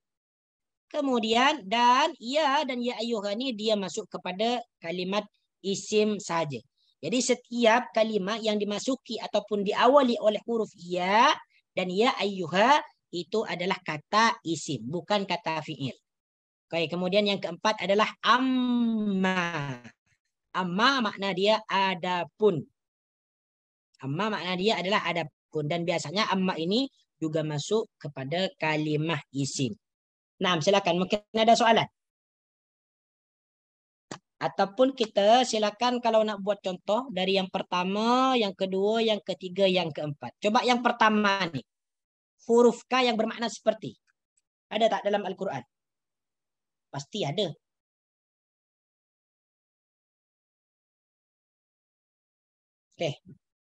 [SPEAKER 1] Kemudian dan ya dan ya ayuh ni dia masuk kepada kalimat isim saja. Jadi setiap kalimat yang dimasuki ataupun diawali oleh huruf ya dan ya ayuha itu adalah kata isim bukan kata fiil. Okay, kemudian yang keempat adalah amma. Amma makna dia ada pun. Amma makna dia adalah ada pun dan biasanya amma ini juga masuk kepada kalimah isim. Nah, silakan. Mungkin ada soalan. Ataupun kita silakan kalau nak buat contoh dari yang pertama, yang kedua, yang ketiga, yang keempat. Coba yang pertama ni. Huruf K yang bermakna seperti. Ada tak dalam Al-Quran? Pasti ada.
[SPEAKER 2] Okay. Eh,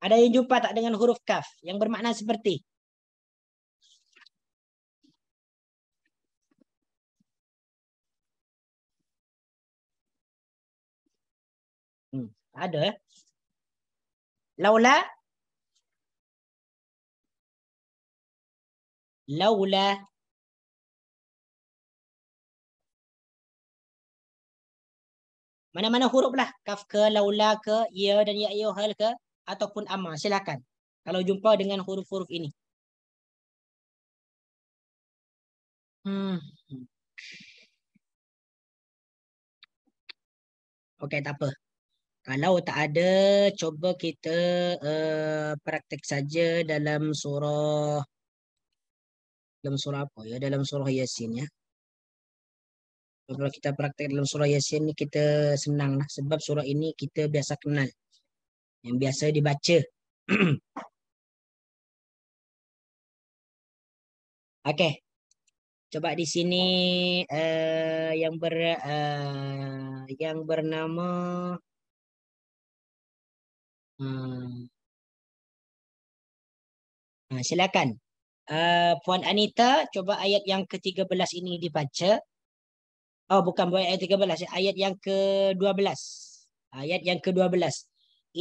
[SPEAKER 2] ada yang jumpa tak dengan huruf kaf yang bermakna seperti? ada laula laula mana-mana huruf lah kaf ke laula ke ya dan ya ayo ya, hal ke ataupun amma silakan kalau jumpa dengan huruf-huruf ini hmm
[SPEAKER 1] Okey, tak apa. Kalau tak ada, cuba kita uh, praktek saja dalam surah dalam surah apa ya? Dalam surah Yasin ya. Kalau kita praktek dalam surah Yasin ni kita senang lah sebab surah ini kita biasa kenal. Yang biasa dibaca. Okey. Coba di sini uh, yang ber uh, yang bernama
[SPEAKER 4] Hmm.
[SPEAKER 1] Ha, silakan. Uh, Puan Anita, cuba ayat yang ke-13 ini dibaca. Oh, bukan buat ayat ke-13. Ayat yang ke-12. Ayat yang ke-12.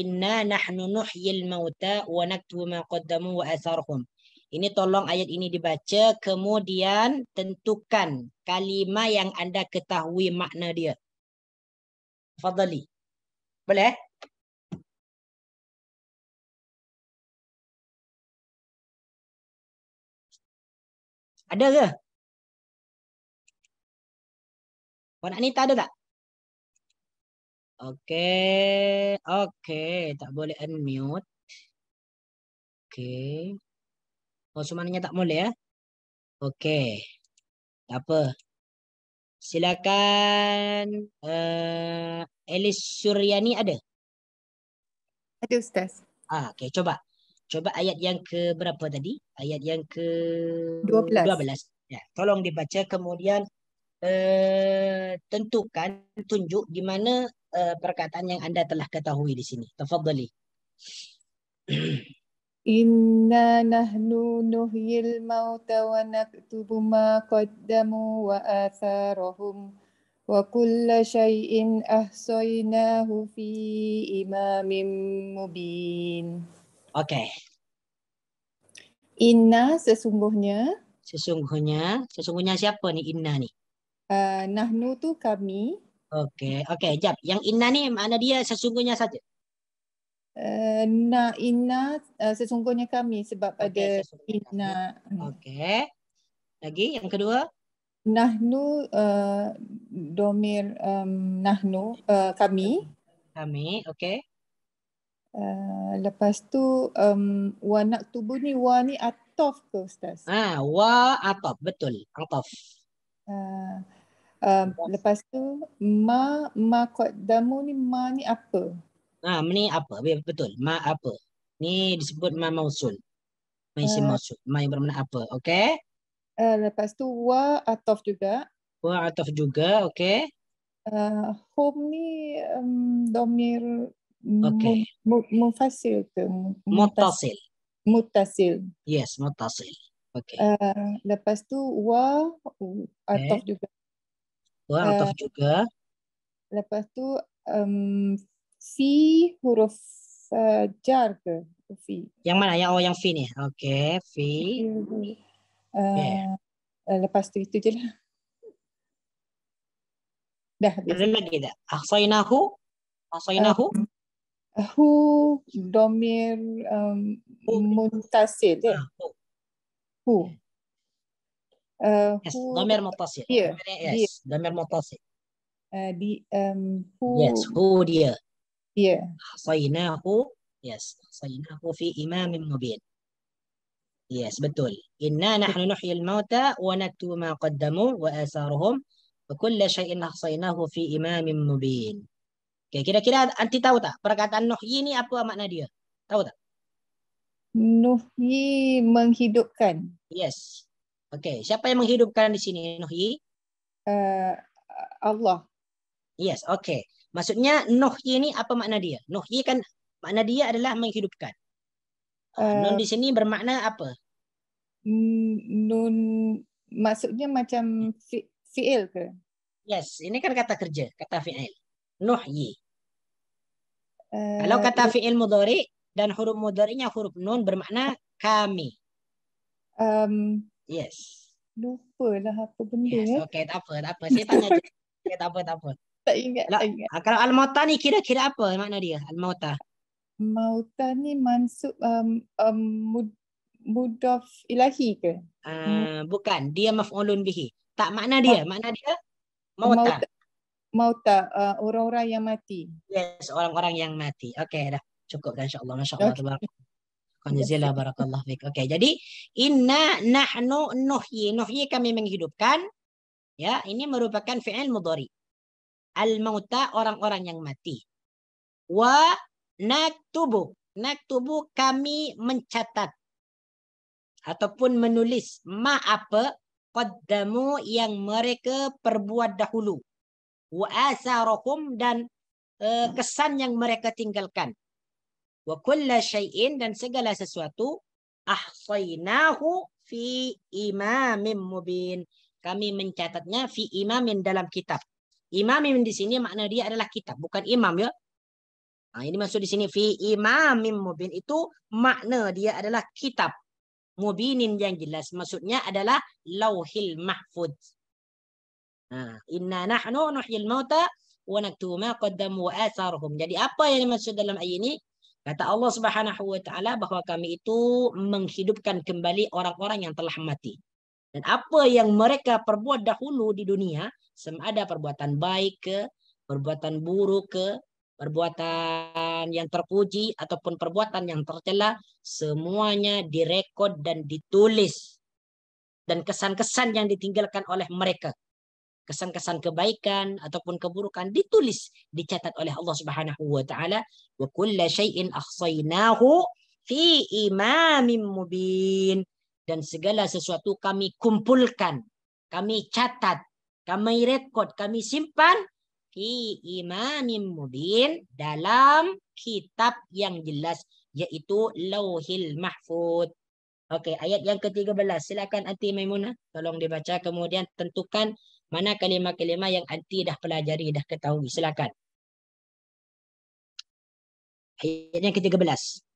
[SPEAKER 1] Inna nahnu nuhyil mauta wa naktubu ma qaddamu wa asarhum. Ini tolong ayat ini dibaca. Kemudian tentukan kalimah yang anda ketahui makna dia.
[SPEAKER 2] Fadali. Boleh? Eh? Ada ke? Puan Anita ada tak?
[SPEAKER 1] Okay. Okay. Tak boleh unmute. Okay. Oh, semuanya tak boleh ya? Eh? Okay. Tak apa. Silakan. Uh, Elis Suryani ada? Ada Ustaz. Ah, okay, cuba. Coba ayat yang ke berapa tadi? Ayat yang ke 12. 12. Ya, tolong dibaca kemudian uh, tentukan tunjuk di mana uh, perkataan yang anda telah ketahui di sini. Tafadhali.
[SPEAKER 5] Inna nahnu nuhyil mauta wa naktubu ma qaddamu wa atharahum wa kulla shay'in ahsaynahu fi imamin mubin.
[SPEAKER 1] Okey, Inna
[SPEAKER 5] sesungguhnya.
[SPEAKER 1] Sesungguhnya. Sesungguhnya siapa ni Inna ni?
[SPEAKER 5] Uh, nahnu tu kami.
[SPEAKER 1] Okey, okey, Jap. Yang Inna
[SPEAKER 5] ni mana dia sesungguhnya saja? Uh, na Inna uh, sesungguhnya kami sebab okay, ada Inna.
[SPEAKER 1] Hmm. Okey, Lagi yang kedua.
[SPEAKER 5] Nahnu uh, domir um, nahnu uh, kami.
[SPEAKER 1] Kami. okey.
[SPEAKER 5] Uh, lepas tu um, warna tubuh ni wa ni atof ke ustaz?
[SPEAKER 1] Ha, ah, wa atof betul. Atof.
[SPEAKER 5] Uh, um, lepas tu ma ma kot damu ni ma ni apa?
[SPEAKER 1] Ah, ni apa? Betul. Ma apa? Ni disebut ma mausul. Ma isim uh, mausul. Ma yang bermakna apa? Okey. Uh, lepas tu wa
[SPEAKER 5] atof juga.
[SPEAKER 1] Wa atof juga, okey.
[SPEAKER 5] Uh, home ni um, domir Okay. منفصل متصل متصل
[SPEAKER 1] yes متصل
[SPEAKER 5] okay. uh, lepas tu wa atau okay. juga
[SPEAKER 1] wa atau uh, juga
[SPEAKER 5] lepas tu um, fi huruf uh, jar ke fi
[SPEAKER 1] yang mana yang oh yang fi ni okey fi
[SPEAKER 5] uh, lepas tu itu je lah
[SPEAKER 1] dah habis. ada lagi tak ahsainahu ahsainahu uh,
[SPEAKER 5] هو ضمير متصل هو ضمير متصل
[SPEAKER 1] ضمير متصل
[SPEAKER 5] دي هو يس هو dia
[SPEAKER 1] dia أحصيناه yes أحصيناه في إمام مبين yes بتقول إنا نحن نحيي الموتى ونكتب ما قدموا وآثارهم وكل شيء أحصيناه في إمام مبين Okay, kira-kira anti tahu tak perkataan Nuhyi ni apa makna dia? Tahu tak?
[SPEAKER 5] Nuhyi menghidupkan.
[SPEAKER 1] Yes. Okay, siapa yang menghidupkan di sini Nuhyi? Uh, eh, Allah. Yes, okay. Maksudnya Nuhyi ni apa makna dia? Nuhyi kan makna dia adalah menghidupkan. Uh, nun di sini bermakna apa?
[SPEAKER 5] Mm, nun maksudnya
[SPEAKER 1] macam fi- fi'il ke? Yes, ini kan kata kerja, kata fi'il nuhyi. Uh, Kalau kata fi'il mudhari dan huruf mudhari-nya huruf nun bermakna kami. Um, yes.
[SPEAKER 5] lah apa
[SPEAKER 1] benda. Yes, eh. okay, tak apa, tak apa. Saya tanya je. Okay, tak apa, tak apa. Tak ingat, Kalau, tak ingat. Kalau al-mauta ni kira-kira apa makna dia, al-mauta?
[SPEAKER 5] Mauta ni mansub um, um, mud, mudaf ilahi ke?
[SPEAKER 1] Uh, hmm. Bukan, dia maf'ulun bihi. Tak makna dia, makna dia
[SPEAKER 5] mauta. mauta. Mauta tak uh, orang-orang yang mati?
[SPEAKER 1] Yes, orang-orang yang mati. Okey, dah cukup dah insya-Allah. Masya-Allah okay. tabarak. Kanjazila barakallahu fik. Okey, jadi inna nahnu nuhyi. Nuhyi kami menghidupkan. Ya, ini merupakan fi'il mudhari. Al mauta orang-orang yang mati. Wa naktubu. Naktubu kami mencatat ataupun menulis ma apa qaddamu yang mereka perbuat dahulu wa asarakum dan eh, kesan yang mereka tinggalkan. Wa kulla syai'in dan segala sesuatu ahsainahu fi imamin mubin. Kami mencatatnya fi imamin dalam kitab. Imamin di sini makna dia adalah kitab, bukan imam ya. Nah, ha, ini maksud di sini fi imamin mubin itu makna dia adalah kitab. Mubinin yang jelas maksudnya adalah lauhil mahfudz. Ah. Inna nahnu nuhyil mauta wa naktubu ma qaddamu wa atharuhum. Jadi apa yang dimaksud dalam ayat ini? Kata Allah Subhanahu wa taala bahwa kami itu menghidupkan kembali orang-orang yang telah mati. Dan apa yang mereka perbuat dahulu di dunia, sama ada perbuatan baik ke, perbuatan buruk ke, perbuatan yang terpuji ataupun perbuatan yang tercela, semuanya direkod dan ditulis. Dan kesan-kesan yang ditinggalkan oleh mereka kesan-kesan kebaikan ataupun keburukan ditulis dicatat oleh Allah Subhanahu wa taala wa kullu shay'in ahsaynahu fi imamin mubin dan segala sesuatu kami kumpulkan kami catat kami rekod kami simpan fi imamin mubin dalam kitab yang jelas yaitu lauhil mahfud Okey, ayat yang ke-13. Silakan Aunty Maimunah. Tolong dibaca. Kemudian tentukan mana kalimah-kalimah yang anti dah pelajari, dah ketahui. Silakan. Ayat yang ke-13.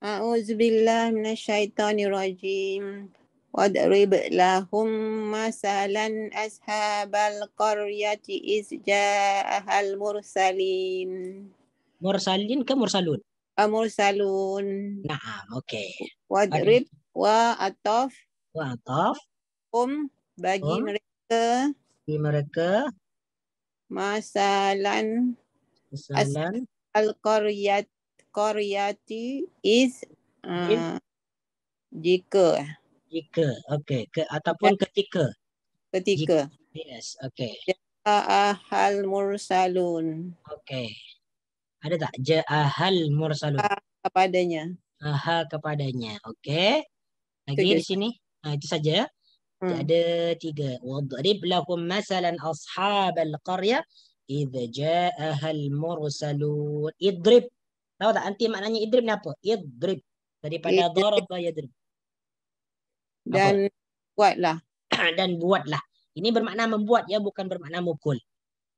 [SPEAKER 1] A'udzubillah
[SPEAKER 3] minasyaitanirajim. Wadrib lahum masalan ashabal qaryati izja'ahal mursalin.
[SPEAKER 1] Mursalin ke mursalun?
[SPEAKER 3] Ah, mursalun.
[SPEAKER 1] Nah, okey. Okay.
[SPEAKER 3] Wadrib wa atof.
[SPEAKER 1] Wa atof.
[SPEAKER 3] Um bagi um mereka mereka
[SPEAKER 1] di mereka
[SPEAKER 3] masalan
[SPEAKER 1] masalan
[SPEAKER 3] al qaryat qaryati is uh, jika
[SPEAKER 1] jika okey ke ataupun ya. ketika ketika yes okey
[SPEAKER 3] ja'ahal mursalun
[SPEAKER 1] okey ada tak ja'ahal mursalun ah, kepadanya aha kepadanya okey
[SPEAKER 4] lagi Tujuh. di sini
[SPEAKER 1] nah itu saja ya Hmm. Tak ada tiga. Wadrib lakum masalan ashab al-qarya idha ja'aha al-mursalun. Idrib. Tahu tak? Nanti maknanya idrib ni apa? Idrib. Daripada darab yadrib. Dan buatlah. Dan buatlah. Ini bermakna membuat ya, bukan bermakna mukul.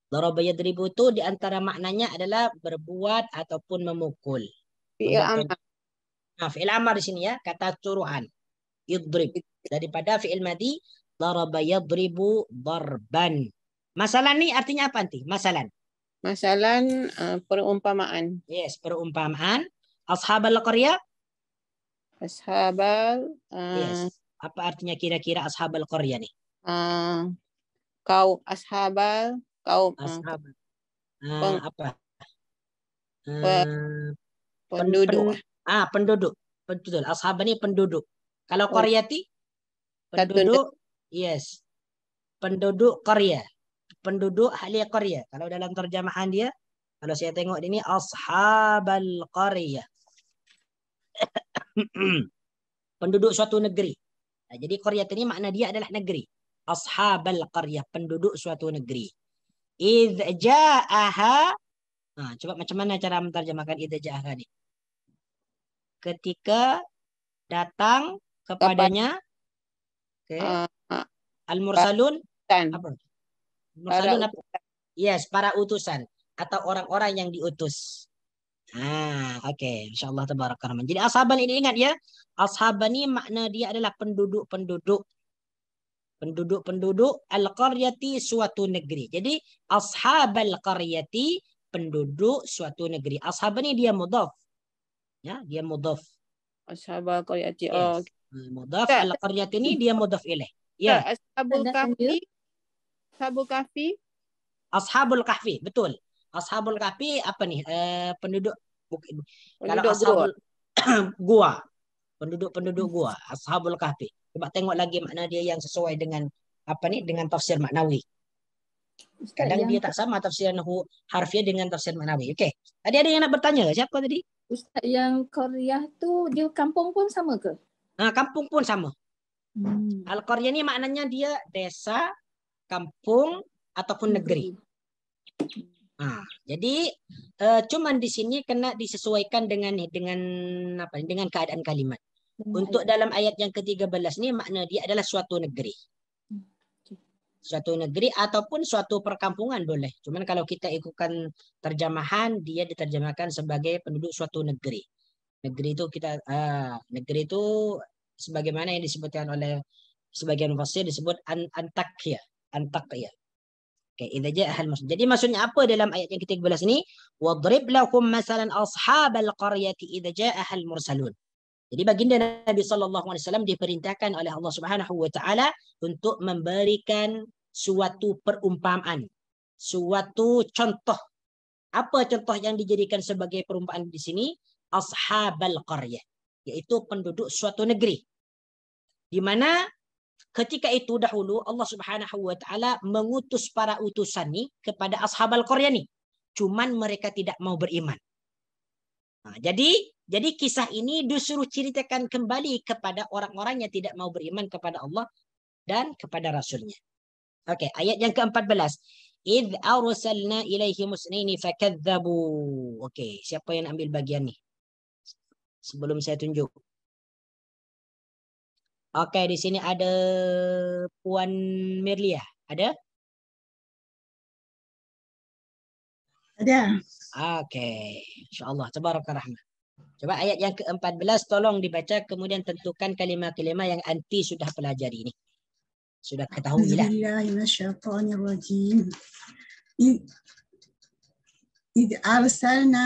[SPEAKER 1] Darab yadrib itu di antara maknanya adalah berbuat ataupun memukul. Fi'il amar. Nah, fi'il amar di sini ya. Kata curuhan. Idrib. idrib. daripada fi'il madi daraba yadribu darban. Masalan nih artinya apa nanti? Masalan. Masalan
[SPEAKER 3] uh, perumpamaan.
[SPEAKER 1] Yes, perumpamaan. Ashabal qaryah? Ashabal uh, yes. Apa artinya kira-kira ashabal qaryah nih? Uh, eh, kau ashabal kau Ashabal. uh, peng, apa? Uh,
[SPEAKER 4] penduduk.
[SPEAKER 1] Pen, ah, penduduk. Betul. Ashabal ini penduduk. Kalau oh. qaryati? penduduk yes penduduk korea penduduk halia korea kalau dalam terjemahan dia kalau saya tengok ini ni ashabal korea penduduk suatu negeri jadi korea ini makna dia adalah negeri ashabal korea penduduk suatu negeri id jaaha ha, cuba macam mana cara menterjemahkan id jaaha ni ketika datang kepadanya Kepada Okay. Ah, Al-Mursalun. Al-Mursalun apa? Yes, para utusan. Atau orang-orang yang diutus. Ah, okay. InsyaAllah tabarakat. Jadi ashaban ini ingat ya. Ashaban ini makna dia adalah penduduk-penduduk. Penduduk-penduduk. Al-Qaryati suatu negeri. Jadi ashab al-Qaryati penduduk suatu negeri. Ashaban ini dia mudaf. Ya, dia mudaf. Ashab al-Qaryati. Yes. okay. Oh, Mudaf al qaryat ini dia mudaf ilaih. Ya. Ashabul kahfi. Ashabul kahfi. Ashabul kahfi, betul. Ashabul kahfi apa nih? Eh penduduk bukit. Kalau ashabul gua. Penduduk-penduduk gua, ashabul kahfi. Coba tengok lagi makna dia yang sesuai dengan apa nih dengan tafsir maknawi. Kadang dia tak sama tafsir nahu harfiah dengan tafsir maknawi. Okey. Tadi ada yang nak bertanya? Siapa tadi?
[SPEAKER 6] Ustaz yang Korea tu dia kampung
[SPEAKER 1] pun sama ke? Ha, kampung pun sama. Hmm. Al-Qarya ni maknanya dia desa, kampung ataupun negeri. Ha, jadi uh, cuman di sini kena disesuaikan dengan dengan apa dengan keadaan kalimat. Untuk dalam ayat yang ke-13 ni makna dia adalah suatu negeri. Hmm, suatu negeri ataupun suatu perkampungan boleh. Cuman kalau kita ikutkan terjemahan dia diterjemahkan sebagai penduduk suatu negeri negeri itu kita ah negeri itu sebagaimana yang disebutkan oleh sebagian mufassir disebut an antakya antakya okay idza jaa ahal masjid jadi maksudnya apa dalam ayat yang kita 13 ini wadrib lahum, masalan ashabal qaryati idza jaa ahal mursalun jadi baginda Nabi saw diperintahkan oleh Allah Subhanahu wa taala untuk memberikan suatu perumpamaan suatu contoh apa contoh yang dijadikan sebagai perumpamaan di sini ashabal qaryah, yaitu penduduk suatu negeri. Di mana ketika itu dahulu Allah Subhanahu wa taala mengutus para utusan ini kepada ashabal qaryah ini, Cuman mereka tidak mau beriman. Nah, jadi jadi kisah ini disuruh ceritakan kembali kepada orang-orang yang tidak mau beriman kepada Allah dan kepada Rasulnya. Oke, okay, ayat yang ke-14. Id arsalna ilaihi musnini fakadzabu. Oke, okay, siapa yang ambil bagian nih? sebelum saya tunjuk. Okey, di sini ada Puan
[SPEAKER 2] Merlia. Ya? Ada?
[SPEAKER 1] Ada. Okey. InsyaAllah. Tabarakat Rahman. Coba ayat yang ke-14 tolong dibaca kemudian tentukan kalimah-kalimah yang anti sudah pelajari ini. Sudah ketahui lah.
[SPEAKER 6] Bismillahirrahmanirrahim. إذ أرسلنا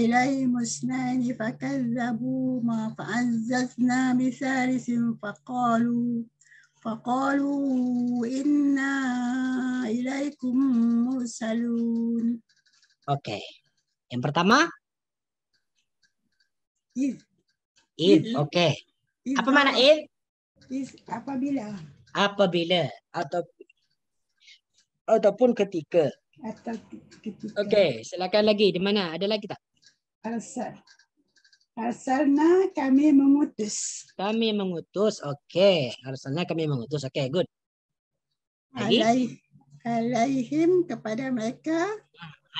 [SPEAKER 6] إليهم اثنين فكذبوهما فعززنا بثالث فقالوا فقالوا إنا إليكم مرسلون
[SPEAKER 1] Oke, okay. yang pertama If. oke. Okay. apa mana if? If apabila. Apabila atau ataupun ketika.
[SPEAKER 6] atau kita silakan
[SPEAKER 1] lagi. Di mana? Ada lagi tak? Alasan. Arsalna kami mengutus. Kami mengutus. Okey. Arsalna kami mengutus. Okay, good. Lagi?
[SPEAKER 6] alaihim kepada mereka.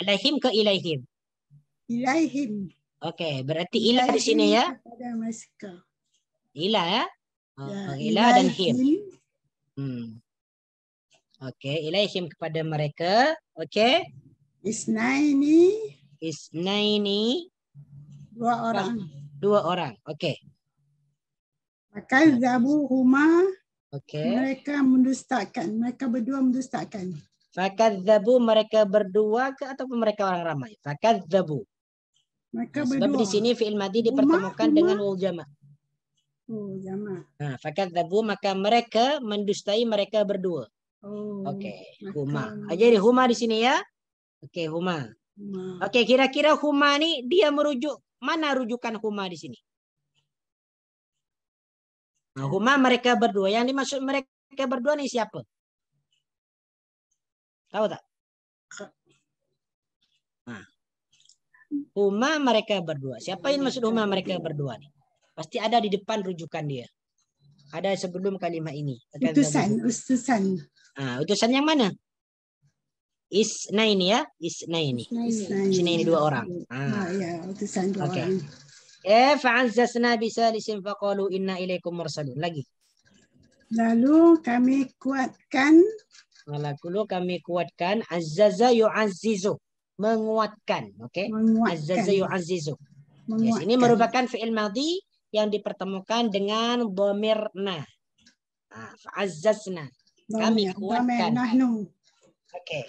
[SPEAKER 1] Alaihim ke ilaihim?
[SPEAKER 6] Ilaihim.
[SPEAKER 1] Okay, berarti ila di sini ya. Kepada mereka. Ilah, ya? ya?
[SPEAKER 4] Oh, ya, ila ilaihim. dan him.
[SPEAKER 1] Hmm. Okey, ilaihim kepada mereka. Okey. Isnaini. Isnaini. Dua orang. Dua orang. Okey.
[SPEAKER 6] Maka zabu huma.
[SPEAKER 1] Okey. Mereka
[SPEAKER 6] mendustakan.
[SPEAKER 1] Mereka berdua mendustakan. Fakat zabu mereka berdua ke ataupun mereka orang ramai. Fakat zabu. Mereka nah, sebab berdua. di sini fiil madi dipertemukan huma, huma. dengan wul jamak. Wul jamak. Nah, ha, fakat zabu maka mereka mendustai mereka berdua. Oh, Oke, okay. huma. Ah, jadi huma di sini ya. Oke, okay, huma. huma. Oke, okay, kira-kira huma ini dia merujuk mana rujukan huma di sini? Nah, huma mereka berdua. Yang dimaksud mereka berdua nih siapa? Tahu tak? Nah. Huma mereka berdua. Siapa yang maksud huma mereka berdua nih? Pasti ada di depan rujukan dia. Ada sebelum kalimat ini. Utusan, utusan. Ha, utusan yang mana? Isna ini ya. Isna ini. Isna ini dua orang. Ha. Ah, ya, utusan dua okay. orang. Eh, fa'azzasna bisalisin faqalu inna ilaikum mursalun. Lagi. Lalu kami kuatkan. Lalu kami kuatkan. azza Azzaza yu'azizu. Menguatkan. Okay. Azza Azzaza yu'azizu.
[SPEAKER 3] Yes, ini merupakan
[SPEAKER 1] fi'il madhi yang dipertemukan dengan bomirna. Ha, azza Ah, kami kuatkan. Okay.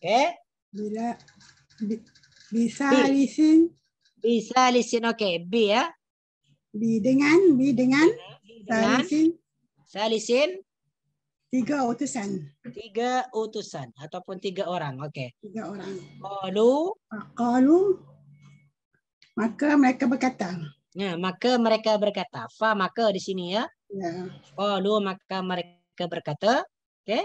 [SPEAKER 1] Okay. Bila bisa B. listen. Bisa listen. Okay. B ya. B dengan. B dengan. Saya listen. Saya listen. Tiga utusan. Tiga utusan. Ataupun tiga orang. Okay. Tiga orang. Kalu.
[SPEAKER 6] Ah, Kalu. Maka mereka berkata.
[SPEAKER 1] Ya, maka mereka berkata. Fa maka di sini ya. Ya. Kalu maka mereka mereka berkata, okay.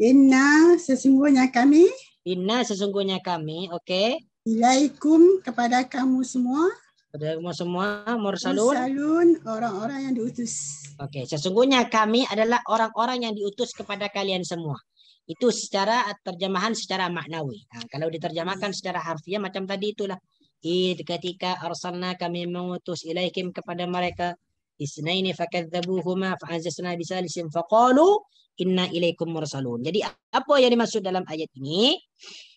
[SPEAKER 6] Inna sesungguhnya kami.
[SPEAKER 1] Inna sesungguhnya kami, okay. Ilaikum kepada kamu semua. Kepada kamu semua, mursalun. Mursalun orang-orang yang diutus. Okay, sesungguhnya kami adalah orang-orang yang diutus kepada kalian semua. Itu secara terjemahan secara maknawi. Ha, kalau diterjemahkan secara harfiah macam tadi itulah. Ketika arsalna kami mengutus ilaikim kepada mereka. isnaini fakadzabuhuma fa'azazna bisalisin faqalu inna ilaikum mursalun. Jadi apa yang dimaksud dalam ayat ini?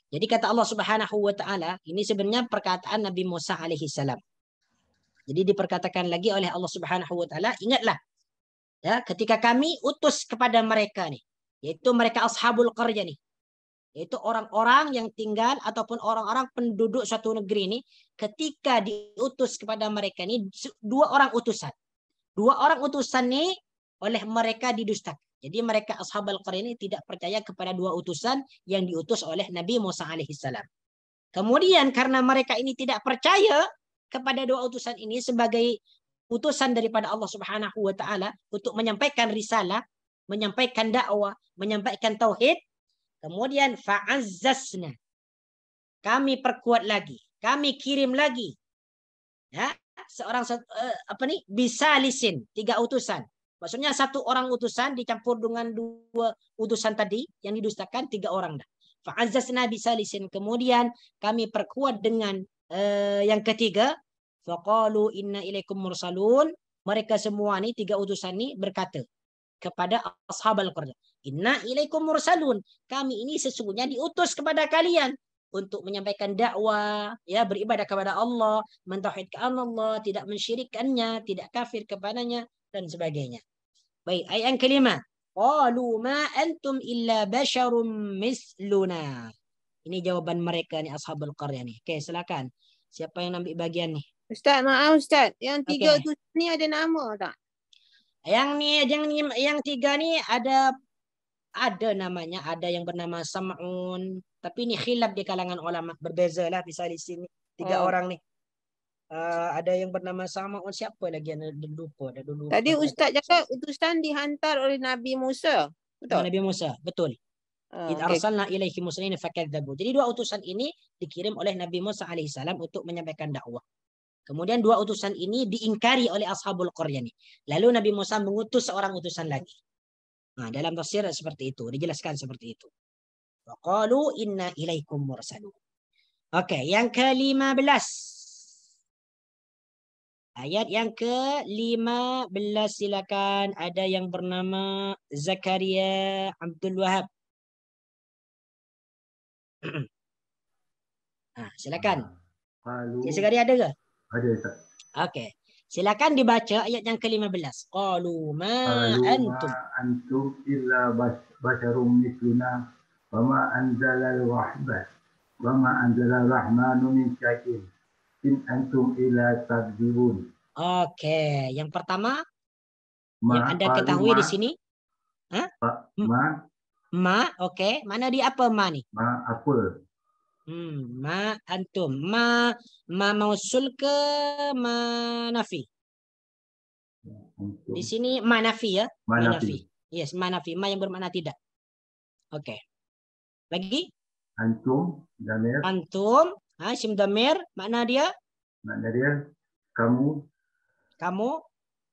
[SPEAKER 1] Jadi kata Allah Subhanahu wa taala, ini sebenarnya perkataan Nabi Musa alaihi salam. Jadi diperkatakan lagi oleh Allah Subhanahu wa taala, ingatlah ya ketika kami utus kepada mereka nih, yaitu mereka ashabul qarya nih. Yaitu orang-orang yang tinggal ataupun orang-orang penduduk suatu negeri ini ketika diutus kepada mereka ini dua orang utusan. dua orang utusan ini oleh mereka didustak. Jadi mereka ashabul qarin ini tidak percaya kepada dua utusan yang diutus oleh Nabi Musa alaihi salam. Kemudian karena mereka ini tidak percaya kepada dua utusan ini sebagai utusan daripada Allah Subhanahu wa taala untuk menyampaikan risalah, menyampaikan dakwah, menyampaikan tauhid, kemudian fa'azzasna. Kami perkuat lagi, kami kirim lagi. Ya, seorang uh, apa nih? bisa lisin tiga utusan maksudnya satu orang utusan dicampur dengan dua utusan tadi yang didustakan tiga orang dah fa'azzasna bisa lisin kemudian kami perkuat dengan uh, yang ketiga faqalu inna ilaikum mursalun mereka semua ni tiga utusan ni berkata kepada ashabul qurra inna ilaikum mursalun kami ini sesungguhnya diutus kepada kalian untuk menyampaikan dakwah, ya beribadah kepada Allah, mentauhidkan Allah, tidak mensyirikannya, tidak kafir kepadanya dan sebagainya. Baik, ayat yang kelima. Qalu ma antum illa basharum misluna. Ini jawaban mereka ni ashabul qaryah ni. Okey, silakan. Siapa yang ambil bagian ni? Ustaz, maaf
[SPEAKER 3] ustaz. Yang tiga okay. tu
[SPEAKER 1] ni ada nama tak? Yang ni, yang ni, yang tiga ni ada ada namanya ada yang bernama Samaun tapi ini khilaf di kalangan ulama berbeza lah. misalnya di sini tiga oh. orang nih ah, uh, ada yang bernama Samaun siapa lagi yang ada lupa ada dulu tadi ada ustaz cakap utusan dihantar oleh Nabi Musa betul Nabi Musa betul ah, Id arsalna ilaihi muslimin fakadzabu. Jadi dua utusan ini dikirim oleh Nabi Musa alaihi salam untuk menyampaikan dakwah. Kemudian dua utusan ini diingkari oleh ashabul ini. Lalu Nabi Musa mengutus seorang utusan lagi. Ha, dalam tafsir seperti itu. dijelaskan seperti itu. Waqalu inna ilaikum mursalu. Okey, yang ke-15. Ayat yang ke-15 silakan ada yang bernama Zakaria Abdul Wahab.
[SPEAKER 2] ha,
[SPEAKER 1] silakan. Ah, Halo. Zakaria ada ke? Ada. Okey. Silakan dibaca ayat yang ke-15. Qalu ma antum
[SPEAKER 6] antum illa basharum mithluna wa ma anzalal rahman wa ma anzalar
[SPEAKER 2] rahmanu min syai'in in antum illa takdzibun.
[SPEAKER 1] Okey, yang pertama ma yang ada ketahui di sini ha? Ma Ma, okey. Mana di apa ma ni?
[SPEAKER 2] Ma apa?
[SPEAKER 1] Hmm, ma antum ma ma mausul ke ma nafi? Di sini ma nafi ya? Ma nafi. Yes, ma nafi. Ma yang bermakna tidak. Oke. Okay. Lagi?
[SPEAKER 2] Antum damir.
[SPEAKER 1] Antum, ha sim damir, makna dia?
[SPEAKER 2] Makna dia kamu.
[SPEAKER 1] Kamu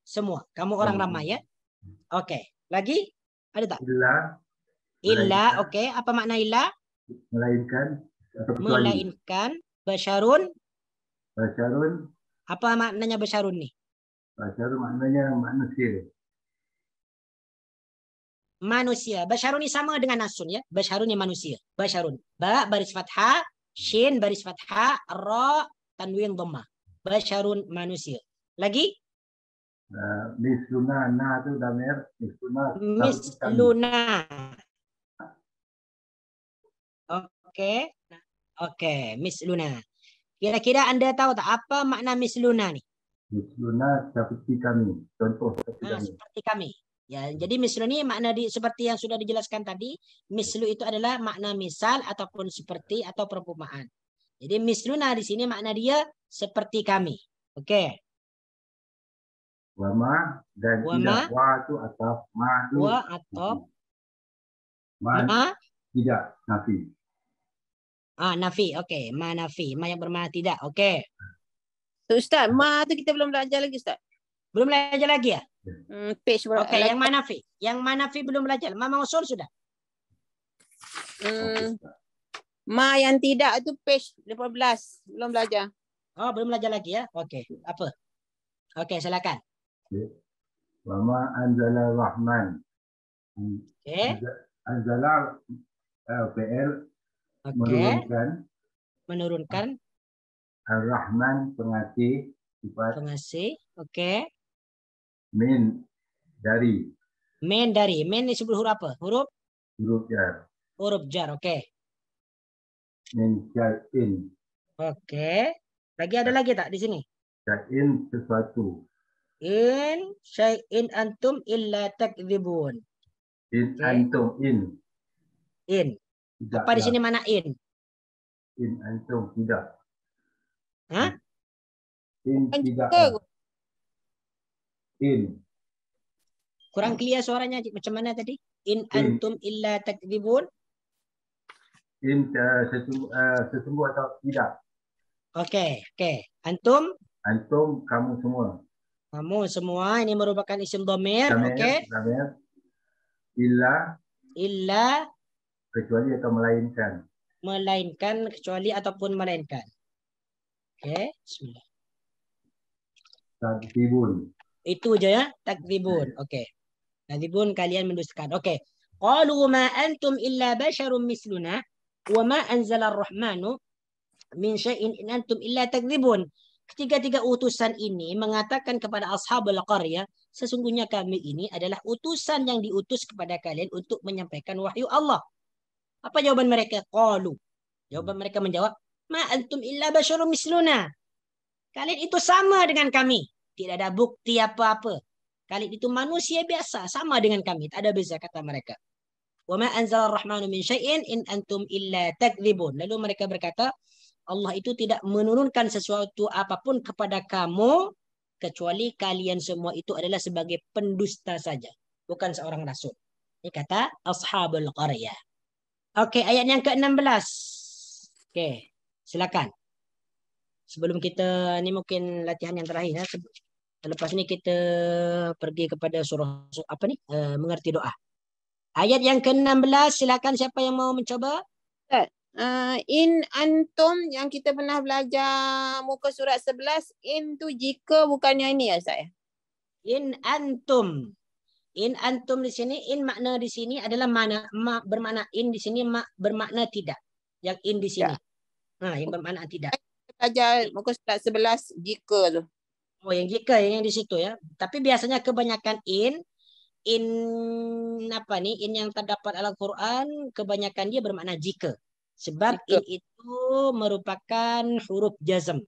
[SPEAKER 1] semua. Kamu orang kamu. ramai ya? Oke. Okay. Lagi? Ada tak? Illa. Illa, oke. Okay. Apa makna illa?
[SPEAKER 6] Melainkan melainkan
[SPEAKER 1] basyarun
[SPEAKER 2] basyarun
[SPEAKER 1] apa maknanya basyarun ni
[SPEAKER 2] basyarun maknanya manusia
[SPEAKER 1] manusia basyarun ni sama dengan nasun ya basyarun ni manusia basyarun ba baris fathah shin baris fathah ra tanwin dhamma basyarun manusia lagi
[SPEAKER 2] uh, misluna na tu damir misluna misluna
[SPEAKER 1] Okay. Oke, Miss Luna. Kira-kira Anda tahu tak apa makna Miss Luna nih?
[SPEAKER 2] Miss Luna seperti
[SPEAKER 6] kami. Contoh seperti nah, kami.
[SPEAKER 1] Seperti kami. Ya, jadi Luna ini makna di, seperti yang sudah dijelaskan tadi, Miss Lu itu adalah makna misal ataupun seperti atau perumpamaan. Jadi Luna di sini makna dia seperti kami. Oke. Okay.
[SPEAKER 2] Wama dan Wama, tidak wa itu atau ma
[SPEAKER 1] Wa atau ma, ma
[SPEAKER 2] tidak nafi.
[SPEAKER 1] Ah nafi okey ma nafi ma yang bermakna tidak okey. So, ustaz ma tu kita belum belajar lagi ustaz. Belum belajar lagi ya? Hmm page ber- okey yang ma nafi. Yang ma nafi belum belajar. Ma mausul sudah. Hmm. ma yang tidak tu page 18 belum belajar. Oh belum belajar lagi ya. Okey. Apa? Okey silakan.
[SPEAKER 2] Okay. Wa ma anzala rahman. Okey. Anzala uh, eh, PL Okay. Menurunkan.
[SPEAKER 1] Menurunkan. Ar-Rahman pengasih sifat. Pengasih. Oke. Okay. Min dari. Min dari. Min disebut huruf apa? Huruf?
[SPEAKER 2] Huruf jar.
[SPEAKER 1] Huruf jar. Oke. Okay.
[SPEAKER 2] Min jain.
[SPEAKER 1] Oke. Okay. Lagi ada lagi tak di sini?
[SPEAKER 2] Jain sesuatu.
[SPEAKER 1] In in antum illa takdzibun.
[SPEAKER 2] In okay. antum in. In. Tidak. Apa di sini mana in? In antum tidak. Ha? In, in tidak. In.
[SPEAKER 1] Kurang clear suaranya macam mana tadi? In, antum illa takdzibun.
[SPEAKER 2] In uh, uh, atau tidak.
[SPEAKER 1] Okey, okey.
[SPEAKER 6] Antum? Antum kamu semua.
[SPEAKER 1] Kamu semua ini merupakan isim domir. okey? Illa illa
[SPEAKER 6] kecuali atau melainkan.
[SPEAKER 1] Melainkan kecuali ataupun melainkan. Oke, okay.
[SPEAKER 2] bismillah. Takdibun.
[SPEAKER 1] Itu aja ya, takdibun. Ya. Oke. Okay. Takdibun kalian menuliskan Oke. Okay. Qalu ma antum illa basharun misluna wa ma anzala ar-rahmanu min syai'in in antum illa takdibun. Ketiga-tiga utusan ini mengatakan kepada ashabul qarya, sesungguhnya kami ini adalah utusan yang diutus kepada kalian untuk menyampaikan wahyu Allah. Apa jawaban mereka? Qalu. Jawaban hmm. mereka menjawab, "Ma antum illa basyarum misluna." Kalian itu sama dengan kami. Tidak ada bukti apa-apa. Kalian itu manusia biasa, sama dengan kami. Tak ada beza kata mereka. "Wa ma anzalar rahmanu min syai'in in antum illa takdzibun." Lalu mereka berkata, "Allah itu tidak menurunkan sesuatu apapun kepada kamu kecuali kalian semua itu adalah sebagai pendusta saja, bukan seorang rasul." Ini kata ashabul qaryah. Okey, ayat yang ke-16. Okey, silakan. Sebelum kita, ni mungkin latihan yang terakhir. Ya. Eh. Lepas ni kita pergi kepada surah, surah apa ni? Uh, mengerti doa. Ayat yang ke-16, silakan siapa yang mau mencoba. Uh, in antum yang kita
[SPEAKER 3] pernah belajar muka surat 11, in tu jika bukannya ini ya saya.
[SPEAKER 1] In antum in antum di sini in makna di sini adalah mana ma, bermakna in di sini mak bermakna tidak yang in di sini ya. ha yang bermakna tidak ajar muka surat 11 jika tu oh yang jika yang, yang di situ ya tapi biasanya kebanyakan in in apa ni in yang terdapat dalam Quran kebanyakan dia bermakna jika sebab jika. in itu merupakan huruf jazm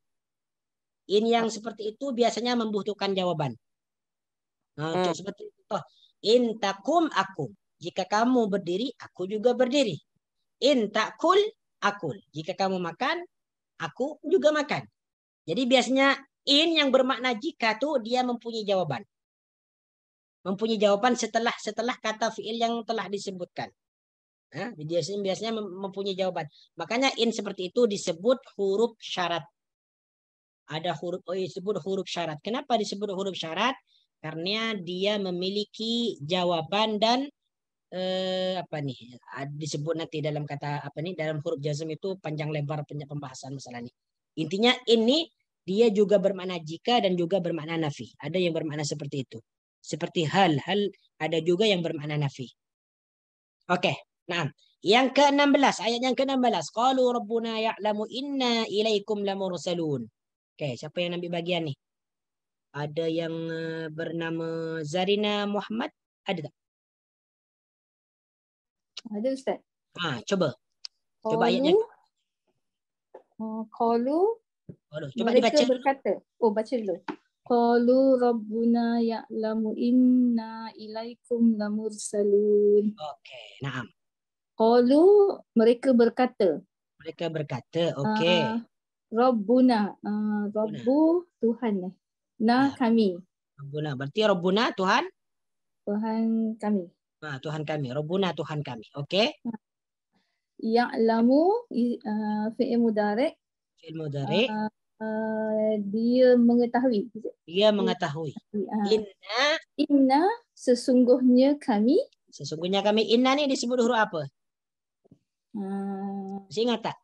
[SPEAKER 1] in yang ah. seperti itu biasanya membutuhkan jawaban Nah, hmm. seperti contoh, intakum aku. Jika kamu berdiri, aku juga berdiri. Intakul akul. Jika kamu makan, aku juga makan. Jadi biasanya in yang bermakna jika tuh dia mempunyai jawaban. Mempunyai jawaban setelah setelah kata fiil yang telah disebutkan. Nah, biasanya, biasanya mempunyai jawaban. Makanya in seperti itu disebut huruf syarat. Ada huruf oh iya, disebut huruf syarat. Kenapa disebut huruf syarat? karena dia memiliki jawaban dan eh, apa nih disebut nanti dalam kata apa nih dalam huruf jazm itu panjang lebar pembahasan masalah ini. Intinya ini dia juga bermakna jika dan juga bermakna nafi. Ada yang bermakna seperti itu. Seperti hal, hal ada juga yang bermakna nafi. Oke, okay. nah. Yang ke-16, ayat yang ke-16. Qalu rabbuna ya'lamu inna ilaikum lamursalun. Oke, okay, siapa yang ambil bagian nih? Ada yang eh, bernama Zarina Muhammad? Ada tak? Ada Ustaz. Ah, cuba. Kolu, cuba ayatnya. Oh, Kalu. Kalu. Cuba mereka dibaca.
[SPEAKER 6] berkata. Oh, baca dulu. Qalu rabbuna ya'lamu inna ilaikum lamursalun. Okey, naam. Qalu mereka berkata.
[SPEAKER 1] Mereka berkata, okey. Uh,
[SPEAKER 6] rabbuna, uh, rabbu Tuhan eh. Na ya. kami.
[SPEAKER 1] Rabbuna. Berarti Rabbuna Tuhan?
[SPEAKER 6] Tuhan kami.
[SPEAKER 1] Ha, Tuhan kami. Rabbuna Tuhan kami. Okey. Ha.
[SPEAKER 6] Ya'lamu uh, fi'il mudarek.
[SPEAKER 1] Fi'il mudarek. Uh,
[SPEAKER 6] uh, dia mengetahui.
[SPEAKER 1] Dia mengetahui.
[SPEAKER 6] Inna. Inna sesungguhnya kami.
[SPEAKER 1] Sesungguhnya kami. Inna ni disebut huruf apa? Hmm. Masih ingat tak?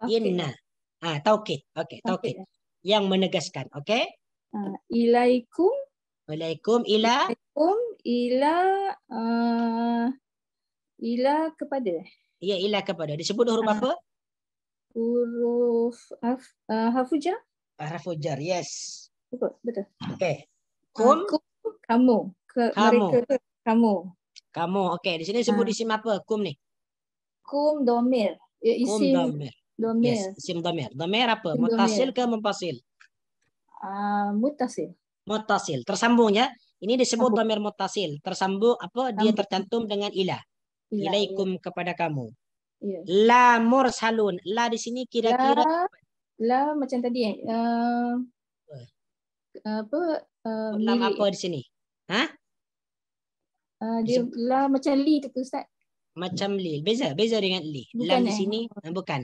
[SPEAKER 1] Okay. Inna. Ah ha, taukit. Okey, taukit. Okay. Ya. Yang menegaskan. Okey.
[SPEAKER 6] Uh, ilaikum.
[SPEAKER 1] Walaikum ila.
[SPEAKER 6] Ilaikum ila uh, ila
[SPEAKER 1] kepada. Ya ila kepada. Disebut huruf uh, apa?
[SPEAKER 6] Huruf af, uh, hafujar. Hafujar, yes. Betul, betul. Okay. Kum. Uh, kum kamu. Ke, kamu. Mereka ke, kamu.
[SPEAKER 1] Kamu. Okay. di sini sebut uh, isim apa? Kum ni.
[SPEAKER 6] Kum domir. Ya, isim kum domir.
[SPEAKER 1] domir. Yes, isim domir. Domir apa? Domir. Mutasil ke mempasil? Ah, mutasil. Mutasil, tersambung ya. Ini disebut domir mutasil, tersambung apa Sambung. dia tercantum dengan ilah. ilah Ilaikum ilah. Ya. kepada kamu.
[SPEAKER 6] Yes. Ya. La
[SPEAKER 1] mursalun. La di sini kira-kira la,
[SPEAKER 6] la macam tadi Uh, apa? Uh, apa eh, apa
[SPEAKER 1] di sini? Ha?
[SPEAKER 6] Uh, dia disebut. la macam li tu ustaz.
[SPEAKER 1] Macam li. Beza, beza dengan li. Bukan, la di sini eh. bukan.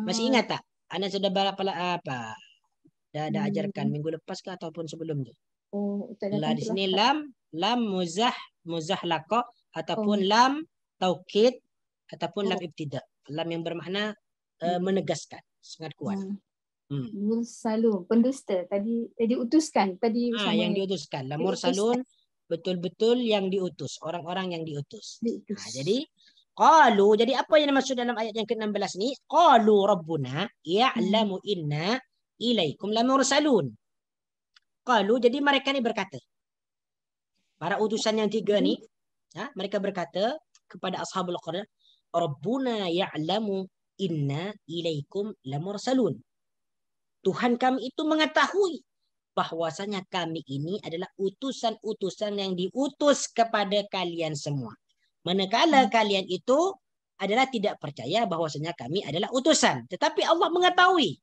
[SPEAKER 1] Masih ah. ingat tak? Anda sudah berapa apa? Uh, dah dah hmm, ajarkan hmm. minggu lepas ke ataupun sebelum tu. Oh, lah di sini lam lam muzah muzah laka ataupun oh. lam taukid ataupun oh. lam ibtidah Lam yang bermakna uh, menegaskan sangat kuat. Hmm.
[SPEAKER 6] Hmm. Mursalun pendusta tadi eh, diutuskan tadi ah, yang diutuskan lah mursalun
[SPEAKER 1] betul-betul yang diutus orang-orang yang diutus, diutus. Ah, jadi kalu jadi apa yang dimaksud dalam ayat yang ke-16 ni kalu Robuna ya ya'lamu inna ilaikum lamursalun. Qalu jadi mereka ni berkata. Para utusan yang tiga ni, ha, mereka berkata kepada ashabul qurra, "Rabbuna ya'lamu inna ilaikum lamursalun." Tuhan kami itu mengetahui bahwasanya kami ini adalah utusan-utusan yang diutus kepada kalian semua. Manakala hmm. kalian itu adalah tidak percaya bahwasanya kami adalah utusan. Tetapi Allah mengetahui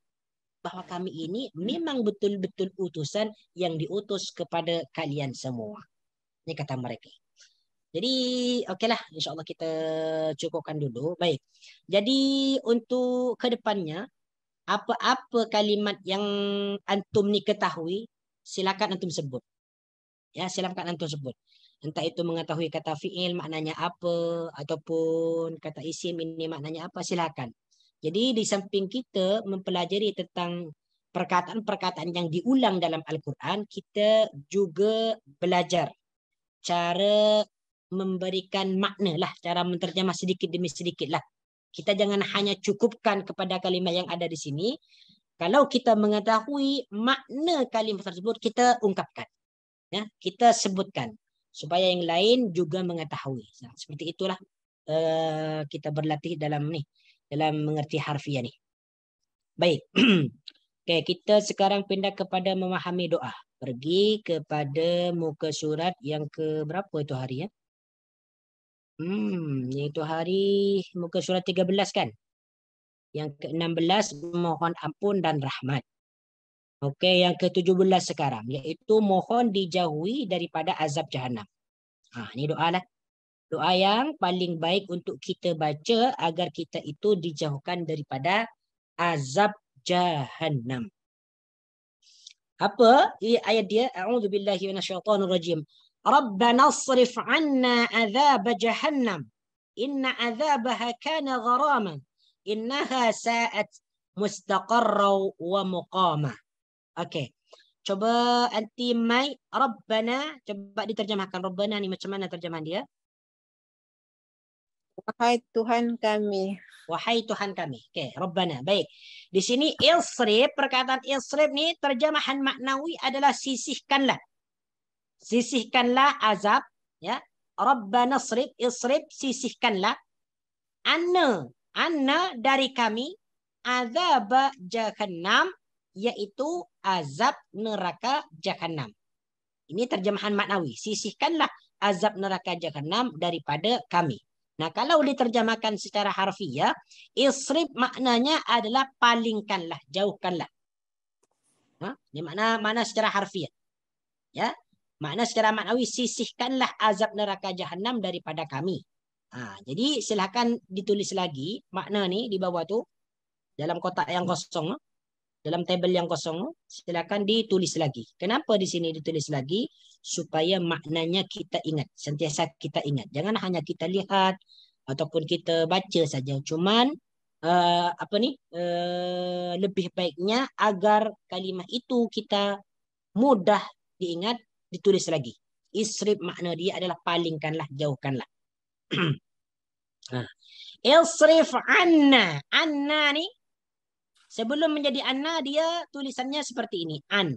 [SPEAKER 1] bahawa kami ini memang betul-betul utusan yang diutus kepada kalian semua. Ini kata mereka. Jadi okeylah insyaallah kita cukupkan dulu. Baik. Jadi untuk kedepannya apa-apa kalimat yang antum ni ketahui silakan antum sebut. Ya, silakan antum sebut. Entah itu mengetahui kata fi'il maknanya apa ataupun kata isim ini maknanya apa silakan. Jadi di samping kita mempelajari tentang perkataan-perkataan yang diulang dalam Al-Quran, kita juga belajar cara memberikan makna lah, cara menterjemah sedikit demi sedikit lah. Kita jangan hanya cukupkan kepada kalimah yang ada di sini. Kalau kita mengetahui makna kalimah tersebut, kita ungkapkan. Ya, kita sebutkan supaya yang lain juga mengetahui. Nah, seperti itulah uh, kita berlatih dalam ni dalam mengerti harfiah ni. Baik. Okey, kita sekarang pindah kepada memahami doa. Pergi kepada muka surat yang ke berapa itu hari ya? Hmm, itu hari muka surat 13 kan? Yang ke-16 mohon ampun dan rahmat. Okey, yang ke-17 sekarang iaitu mohon dijauhi daripada azab jahanam. Ah, ha, ini doa lah doa yang paling baik untuk kita baca agar kita itu dijauhkan daripada azab jahannam. Apa ayat dia? A'udzu billahi minasyaitonir rajim. Rabbana shrif 'anna azab jahannam. Inna azabaha kana gharaman. ha sa'at mustaqarran wa muqama. Okay. Coba anti mai Rabbana. Coba diterjemahkan. Rabbana ni macam mana terjemahan dia? Wahai Tuhan kami. Wahai Tuhan kami. Okay, Rabbana. Baik. Di sini isrib, perkataan isrib ni terjemahan maknawi adalah sisihkanlah. Sisihkanlah azab, ya. Rabbana srib, isrib sisihkanlah. Anna, anna dari kami azab jahannam yaitu azab neraka jahannam. Ini terjemahan maknawi. Sisihkanlah azab neraka jahannam daripada kami. Nah, kalau diterjemahkan secara harfiah, isrib maknanya adalah palingkanlah, jauhkanlah. Ha? Ini makna, makna secara harfiah. Ya? Makna secara maknawi, sisihkanlah azab neraka jahanam daripada kami. Ha, jadi silakan ditulis lagi makna ni di bawah tu. Dalam kotak yang kosong. Ha? dalam table yang kosong silakan ditulis lagi kenapa di sini ditulis lagi supaya maknanya kita ingat sentiasa kita ingat jangan hanya kita lihat ataupun kita baca saja cuman uh, apa ni uh, lebih baiknya agar kalimah itu kita mudah diingat ditulis lagi isrib makna dia adalah palingkanlah jauhkanlah ha isrif anna anna ni Sebelum menjadi Anna, dia tulisannya seperti ini. An.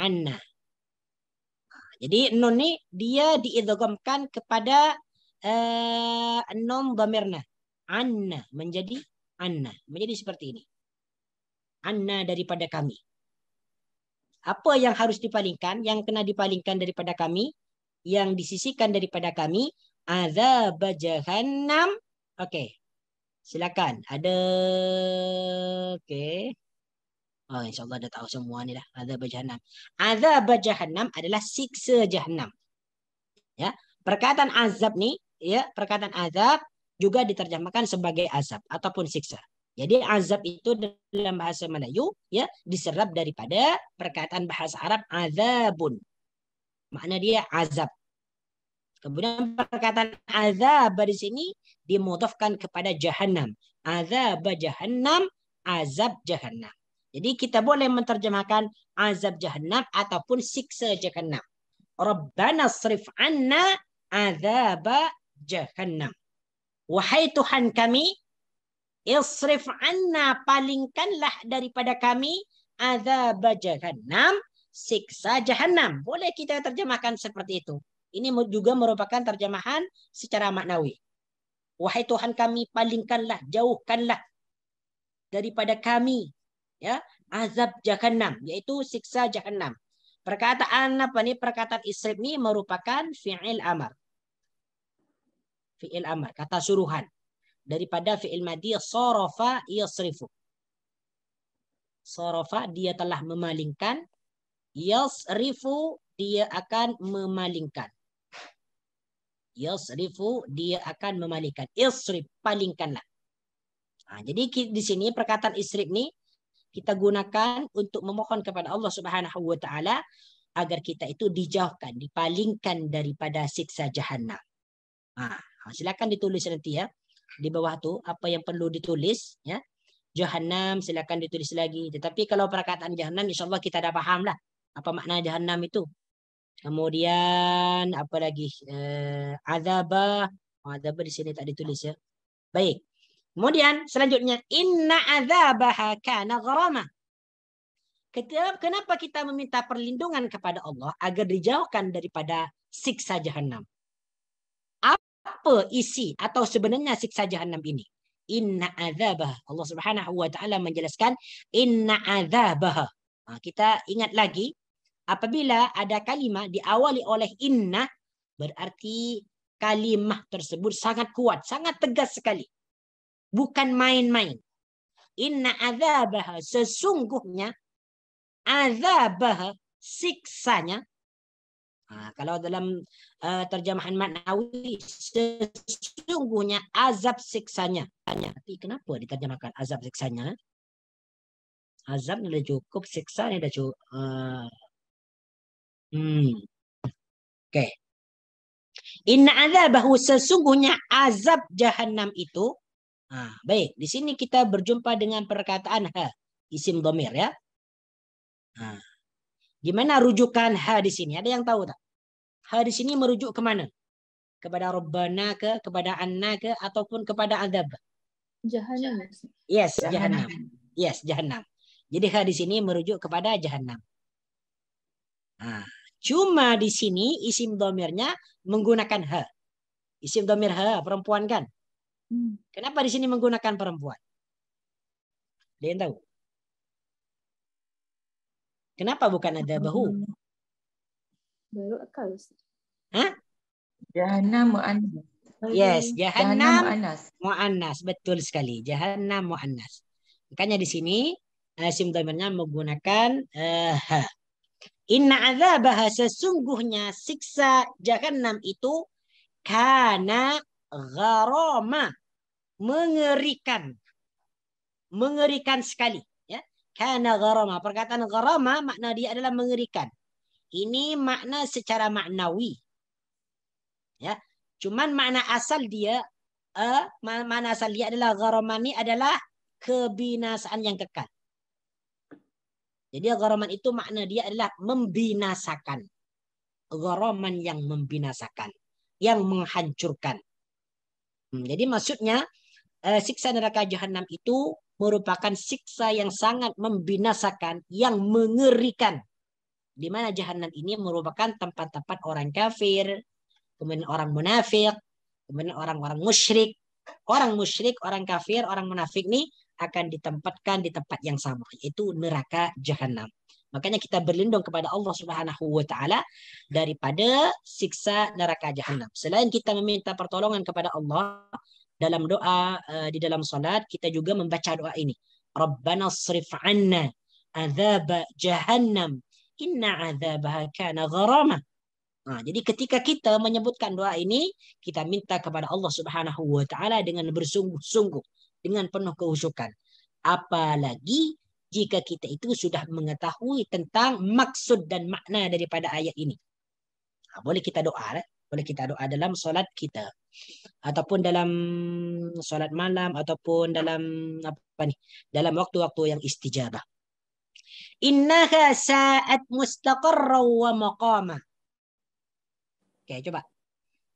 [SPEAKER 1] Anna. Jadi nun ini dia diidogamkan kepada uh, nom domirna. Anna menjadi Anna. Menjadi seperti ini. Anna daripada kami. Apa yang harus dipalingkan? Yang kena dipalingkan daripada kami. Yang disisikan daripada kami. Azab jahannam. Okey. Silakan. Ada okey. Oh ah, insyaallah dah tahu semua ni dah. Azab jahanam. Azab jahanam adalah siksa jahanam. Ya. Perkataan azab ni ya, perkataan azab juga diterjemahkan sebagai azab ataupun siksa. Jadi azab itu dalam bahasa Melayu ya diserap daripada perkataan bahasa Arab azabun. maknanya dia azab. Kemudian perkataan azab di sini dimudafkan kepada jahanam. Azab jahanam, azab jahanam. Jadi kita boleh menterjemahkan azab jahanam ataupun siksa jahannam. Rabbana srif anna azab jahanam? Wahai Tuhan kami, isrif anna palingkanlah daripada kami azab jahanam, siksa jahanam. Boleh kita terjemahkan seperti itu. Ini juga merupakan terjemahan secara maknawi. Wahai Tuhan kami, palingkanlah, jauhkanlah daripada kami ya azab jahannam yaitu siksa jahannam. Perkataan apa nih? Perkataan isrib ini merupakan fi'il amar. Fi'il amar, kata suruhan daripada fi'il madi sorofa yasrifu. Sorofa dia telah memalingkan. Yasrifu dia akan memalingkan. Yasrifu dia akan memalingkan. Yasrif palingkanlah. Nah, jadi di sini perkataan isrif ini kita gunakan untuk memohon kepada Allah Subhanahu wa taala agar kita itu dijauhkan, dipalingkan daripada siksa jahanam. Nah, silakan ditulis nanti ya di bawah tu apa yang perlu ditulis ya. Jahanam silakan ditulis lagi. Tetapi kalau perkataan jahanam insyaallah kita dah paham apa makna jahanam itu. Kemudian apa lagi? Uh, azaba. Oh, azaba di sini tak ditulis ya. Baik. Kemudian selanjutnya inna azabaha kana gharama. Kenapa kita meminta perlindungan kepada Allah agar dijauhkan daripada siksa jahanam? Apa isi atau sebenarnya siksa jahanam ini? Inna azabah. Allah Subhanahu wa taala menjelaskan inna azabah. Ha, kita ingat lagi apabila ada kalimah diawali oleh inna berarti kalimah tersebut sangat kuat sangat tegas sekali bukan main-main inna azabah sesungguhnya azabah siksanya ha, kalau dalam uh, terjemahan maknawi sesungguhnya azab siksanya tapi kenapa diterjemahkan azab siksanya azab sudah cukup siksa sudah cukup uh, Hmm. Oke. Okay. Inna azabahu sesungguhnya azab jahanam itu. Nah, baik, di sini kita berjumpa dengan perkataan ha, isim domir ya. Nah, gimana rujukan ha di sini? Ada yang tahu tak? Ha di sini merujuk ke mana? Kepada Rabbana ke, kepada Anna ke, ataupun kepada azab?
[SPEAKER 6] Jahanam.
[SPEAKER 1] Yes, jahanam. Yes, jahanam. Jadi ha di sini merujuk kepada jahanam. Nah, Cuma di sini isim domirnya menggunakan ha. Isim domir ha, perempuan kan? Hmm. Kenapa di sini menggunakan perempuan? Ada yang tahu? Kenapa bukan ada bahu? Baru akal. Hah? Jahannam mu'annas. Yes, jahannam mu'annas. Mu betul sekali. Jahannam mu'annas. Makanya di sini eh, isim domirnya menggunakan uh, eh, ha. Inna azabaha sesungguhnya siksa jahannam itu karena gharama mengerikan mengerikan sekali ya kana gharama perkataan gharama makna dia adalah mengerikan ini makna secara maknawi ya cuman makna asal dia eh uh, makna asal dia adalah gharama ini adalah kebinasaan yang kekal Jadi gharaman itu makna dia adalah membinasakan. Gharaman yang membinasakan. Yang menghancurkan. Hmm, jadi maksudnya eh, siksa neraka jahanam itu merupakan siksa yang sangat membinasakan, yang mengerikan. Di mana jahanam ini merupakan tempat-tempat orang kafir, kemudian orang munafik, kemudian orang-orang musyrik. Orang musyrik, orang kafir, orang munafik nih akan ditempatkan di tempat yang sama iaitu neraka jahanam. Makanya kita berlindung kepada Allah Subhanahu wa taala daripada siksa neraka jahanam. Selain kita meminta pertolongan kepada Allah dalam doa eh, di dalam solat kita juga membaca doa ini. Rabbana srif 'anna azab jahannam inna azabaha kana gharama. Nah, ha, jadi ketika kita menyebutkan doa ini, kita minta kepada Allah Subhanahu wa taala dengan bersungguh-sungguh dengan penuh kehusukan. Apalagi jika kita itu sudah mengetahui tentang maksud dan makna daripada ayat ini. Ha, boleh kita doa. Eh? Boleh kita doa dalam solat kita. Ataupun dalam solat malam. Ataupun dalam apa ni, dalam waktu-waktu yang istijabah. Innaha sa'at mustaqarra wa maqama. Okay, coba.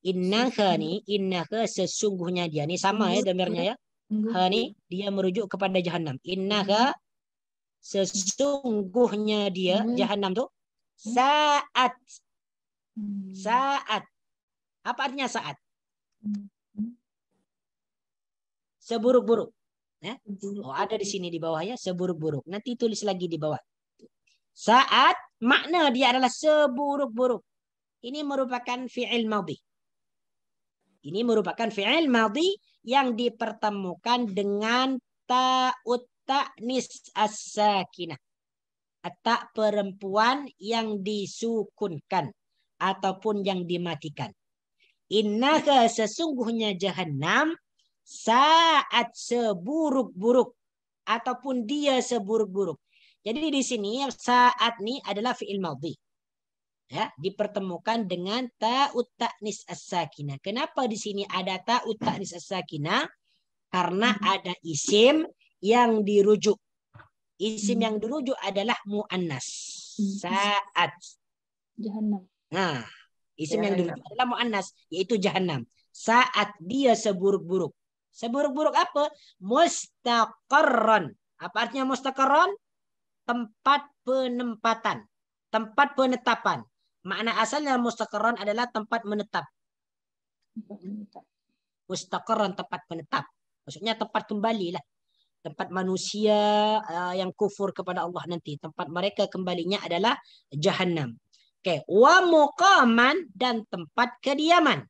[SPEAKER 1] Innaha ni, innaha sesungguhnya dia. Ni sama ya, damirnya ya.
[SPEAKER 6] Ha ni
[SPEAKER 1] dia merujuk kepada jahanam. ka hmm. sesungguhnya dia hmm. jahanam tu hmm. saat saat apa artinya saat seburuk-buruk ya oh ada di sini di bawah ya seburuk-buruk nanti tulis lagi di bawah saat makna dia adalah seburuk-buruk ini merupakan fiil madhi ini merupakan fiil madhi yang dipertemukan dengan ta'ut ta'nis as-sakinah. Tak perempuan yang disukunkan ataupun yang dimatikan. Inna ke sesungguhnya jahanam saat seburuk-buruk ataupun dia seburuk-buruk. Jadi di sini saat ini adalah fi'il madhi ya dipertemukan dengan ta'ut ta'nis as Kenapa di sini ada ta'ut ta'nis as Karena hmm. ada isim yang dirujuk. Isim hmm. yang dirujuk adalah mu'annas. Hmm. Saat. Jahannam. Nah, isim yang dirujuk adalah mu'annas, yaitu jahannam. Saat dia seburuk-buruk. Seburuk-buruk apa? Mustaqarron. Apa artinya mustaqarron? Tempat penempatan. Tempat penetapan. Makna asalnya mustaqarran adalah tempat menetap. Mustaqarran tempat menetap. Maksudnya tempat kembali lah. Tempat manusia uh, yang kufur kepada Allah nanti. Tempat mereka kembalinya adalah jahannam. Okay. Wa muqaman dan tempat kediaman.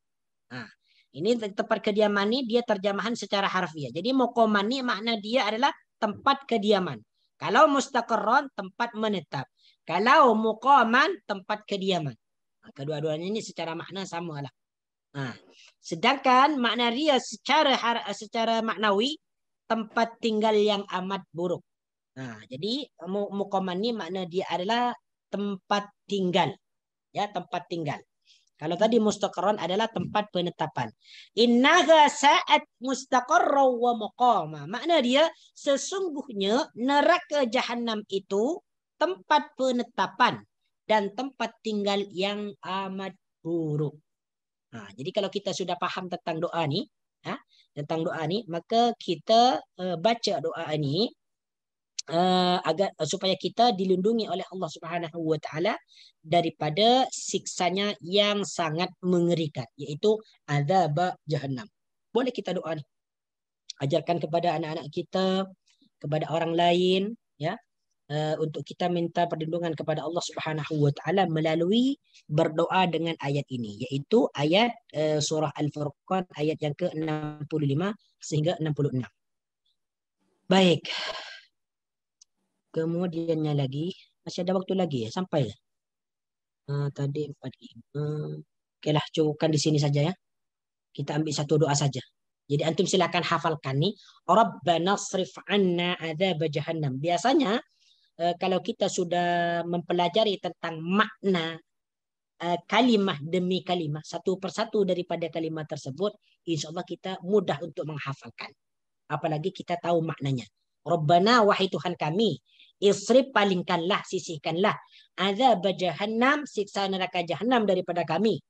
[SPEAKER 1] Nah, ha, ini tempat kediaman ini dia terjemahan secara harfiah. Jadi muqaman ini makna dia adalah tempat kediaman. Kalau mustaqarran tempat menetap. Kalau muqaman tempat kediaman. Ha, kedua-duanya ini secara makna samalah. Ha. Sedangkan makna ria secara secara maknawi tempat tinggal yang amat buruk. Ha. jadi muqaman ni makna dia adalah tempat tinggal. Ya, tempat tinggal. Kalau tadi mustaqarran adalah tempat penetapan. Innaha sa'at mustaqarra wa muqama. Makna dia sesungguhnya neraka jahanam itu tempat penetapan dan tempat tinggal yang amat buruk. Ha, jadi kalau kita sudah faham tentang doa ni, ha, tentang doa ni, maka kita uh, baca doa ini uh, eh, agar uh, supaya kita dilindungi oleh Allah Subhanahu Wa Taala daripada siksanya yang sangat mengerikan, yaitu azab jahannam. Boleh kita doa ni. Ajarkan kepada anak-anak kita, kepada orang lain, ya. Uh, uh, untuk kita minta perlindungan kepada Allah Subhanahu wa taala melalui berdoa dengan ayat ini yaitu ayat uh, surah Al-Furqan ayat yang ke-65 sehingga 66. Baik. Kemudiannya lagi, masih ada waktu lagi ya sampai. Uh, tadi 4 5. Okeylah cukupkan di sini saja ya. Kita ambil satu doa saja. Jadi antum silakan hafalkan ni. Rabbana srif anna azab jahannam. Biasanya Eh, kalau kita sudah mempelajari tentang makna eh, kalimah demi kalimah satu persatu daripada kalimah tersebut insyaallah kita mudah untuk menghafalkan apalagi kita tahu maknanya rabbana wahai tuhan kami isrif palingkanlah sisihkanlah azab jahannam siksa neraka jahannam daripada kami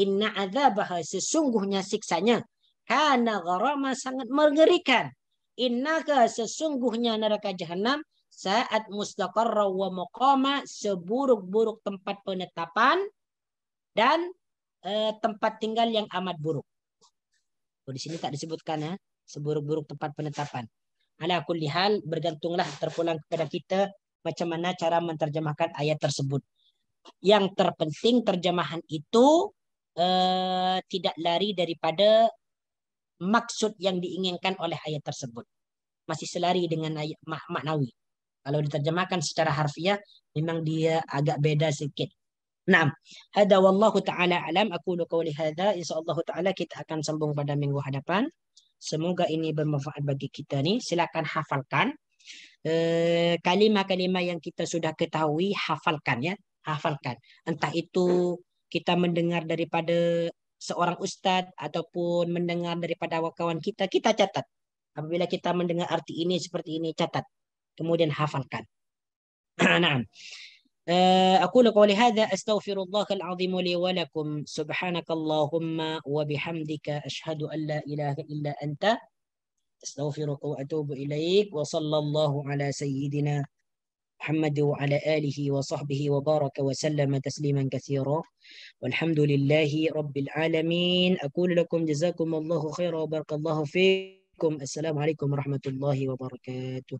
[SPEAKER 1] inna azabaha sesungguhnya siksanya kana gharama sangat mengerikan innaka sesungguhnya neraka jahannam saat mustaqar wa maqama seburuk-buruk tempat penetapan dan eh, tempat tinggal yang amat buruk. Oh, di sini tak disebutkan ya, seburuk-buruk tempat penetapan. Ala kulli hal bergantunglah terpulang kepada kita macam mana cara menterjemahkan ayat tersebut. Yang terpenting terjemahan itu eh, tidak lari daripada maksud yang diinginkan oleh ayat tersebut. Masih selari dengan ayat maknawi. Mak Kalau diterjemahkan secara harfiah memang dia agak beda sedikit. Naam. Hada wallahu taala alam aku qawli hadza insyaallah taala kita akan sambung pada minggu hadapan. Semoga ini bermanfaat bagi kita nih. Silakan hafalkan eh, kalimat-kalimat yang kita sudah ketahui hafalkan ya, hafalkan. Entah itu kita mendengar daripada seorang ustadz ataupun mendengar daripada kawan kita, kita catat. Apabila kita mendengar arti ini seperti ini, catat. kemudian hafalkan. نعم آه، أقول قولي هذا أستغفر الله العظيم لي ولكم سبحانك اللهم وبحمدك أشهد أن لا إله إلا أنت أستغفرك وأتوب إليك وصلى الله على سيدنا محمد وعلى آله وصحبه وبارك وسلم تسليما كثيرا والحمد لله رب العالمين أقول لكم جزاكم الله خيرا وبارك الله فيكم السلام عليكم ورحمة الله وبركاته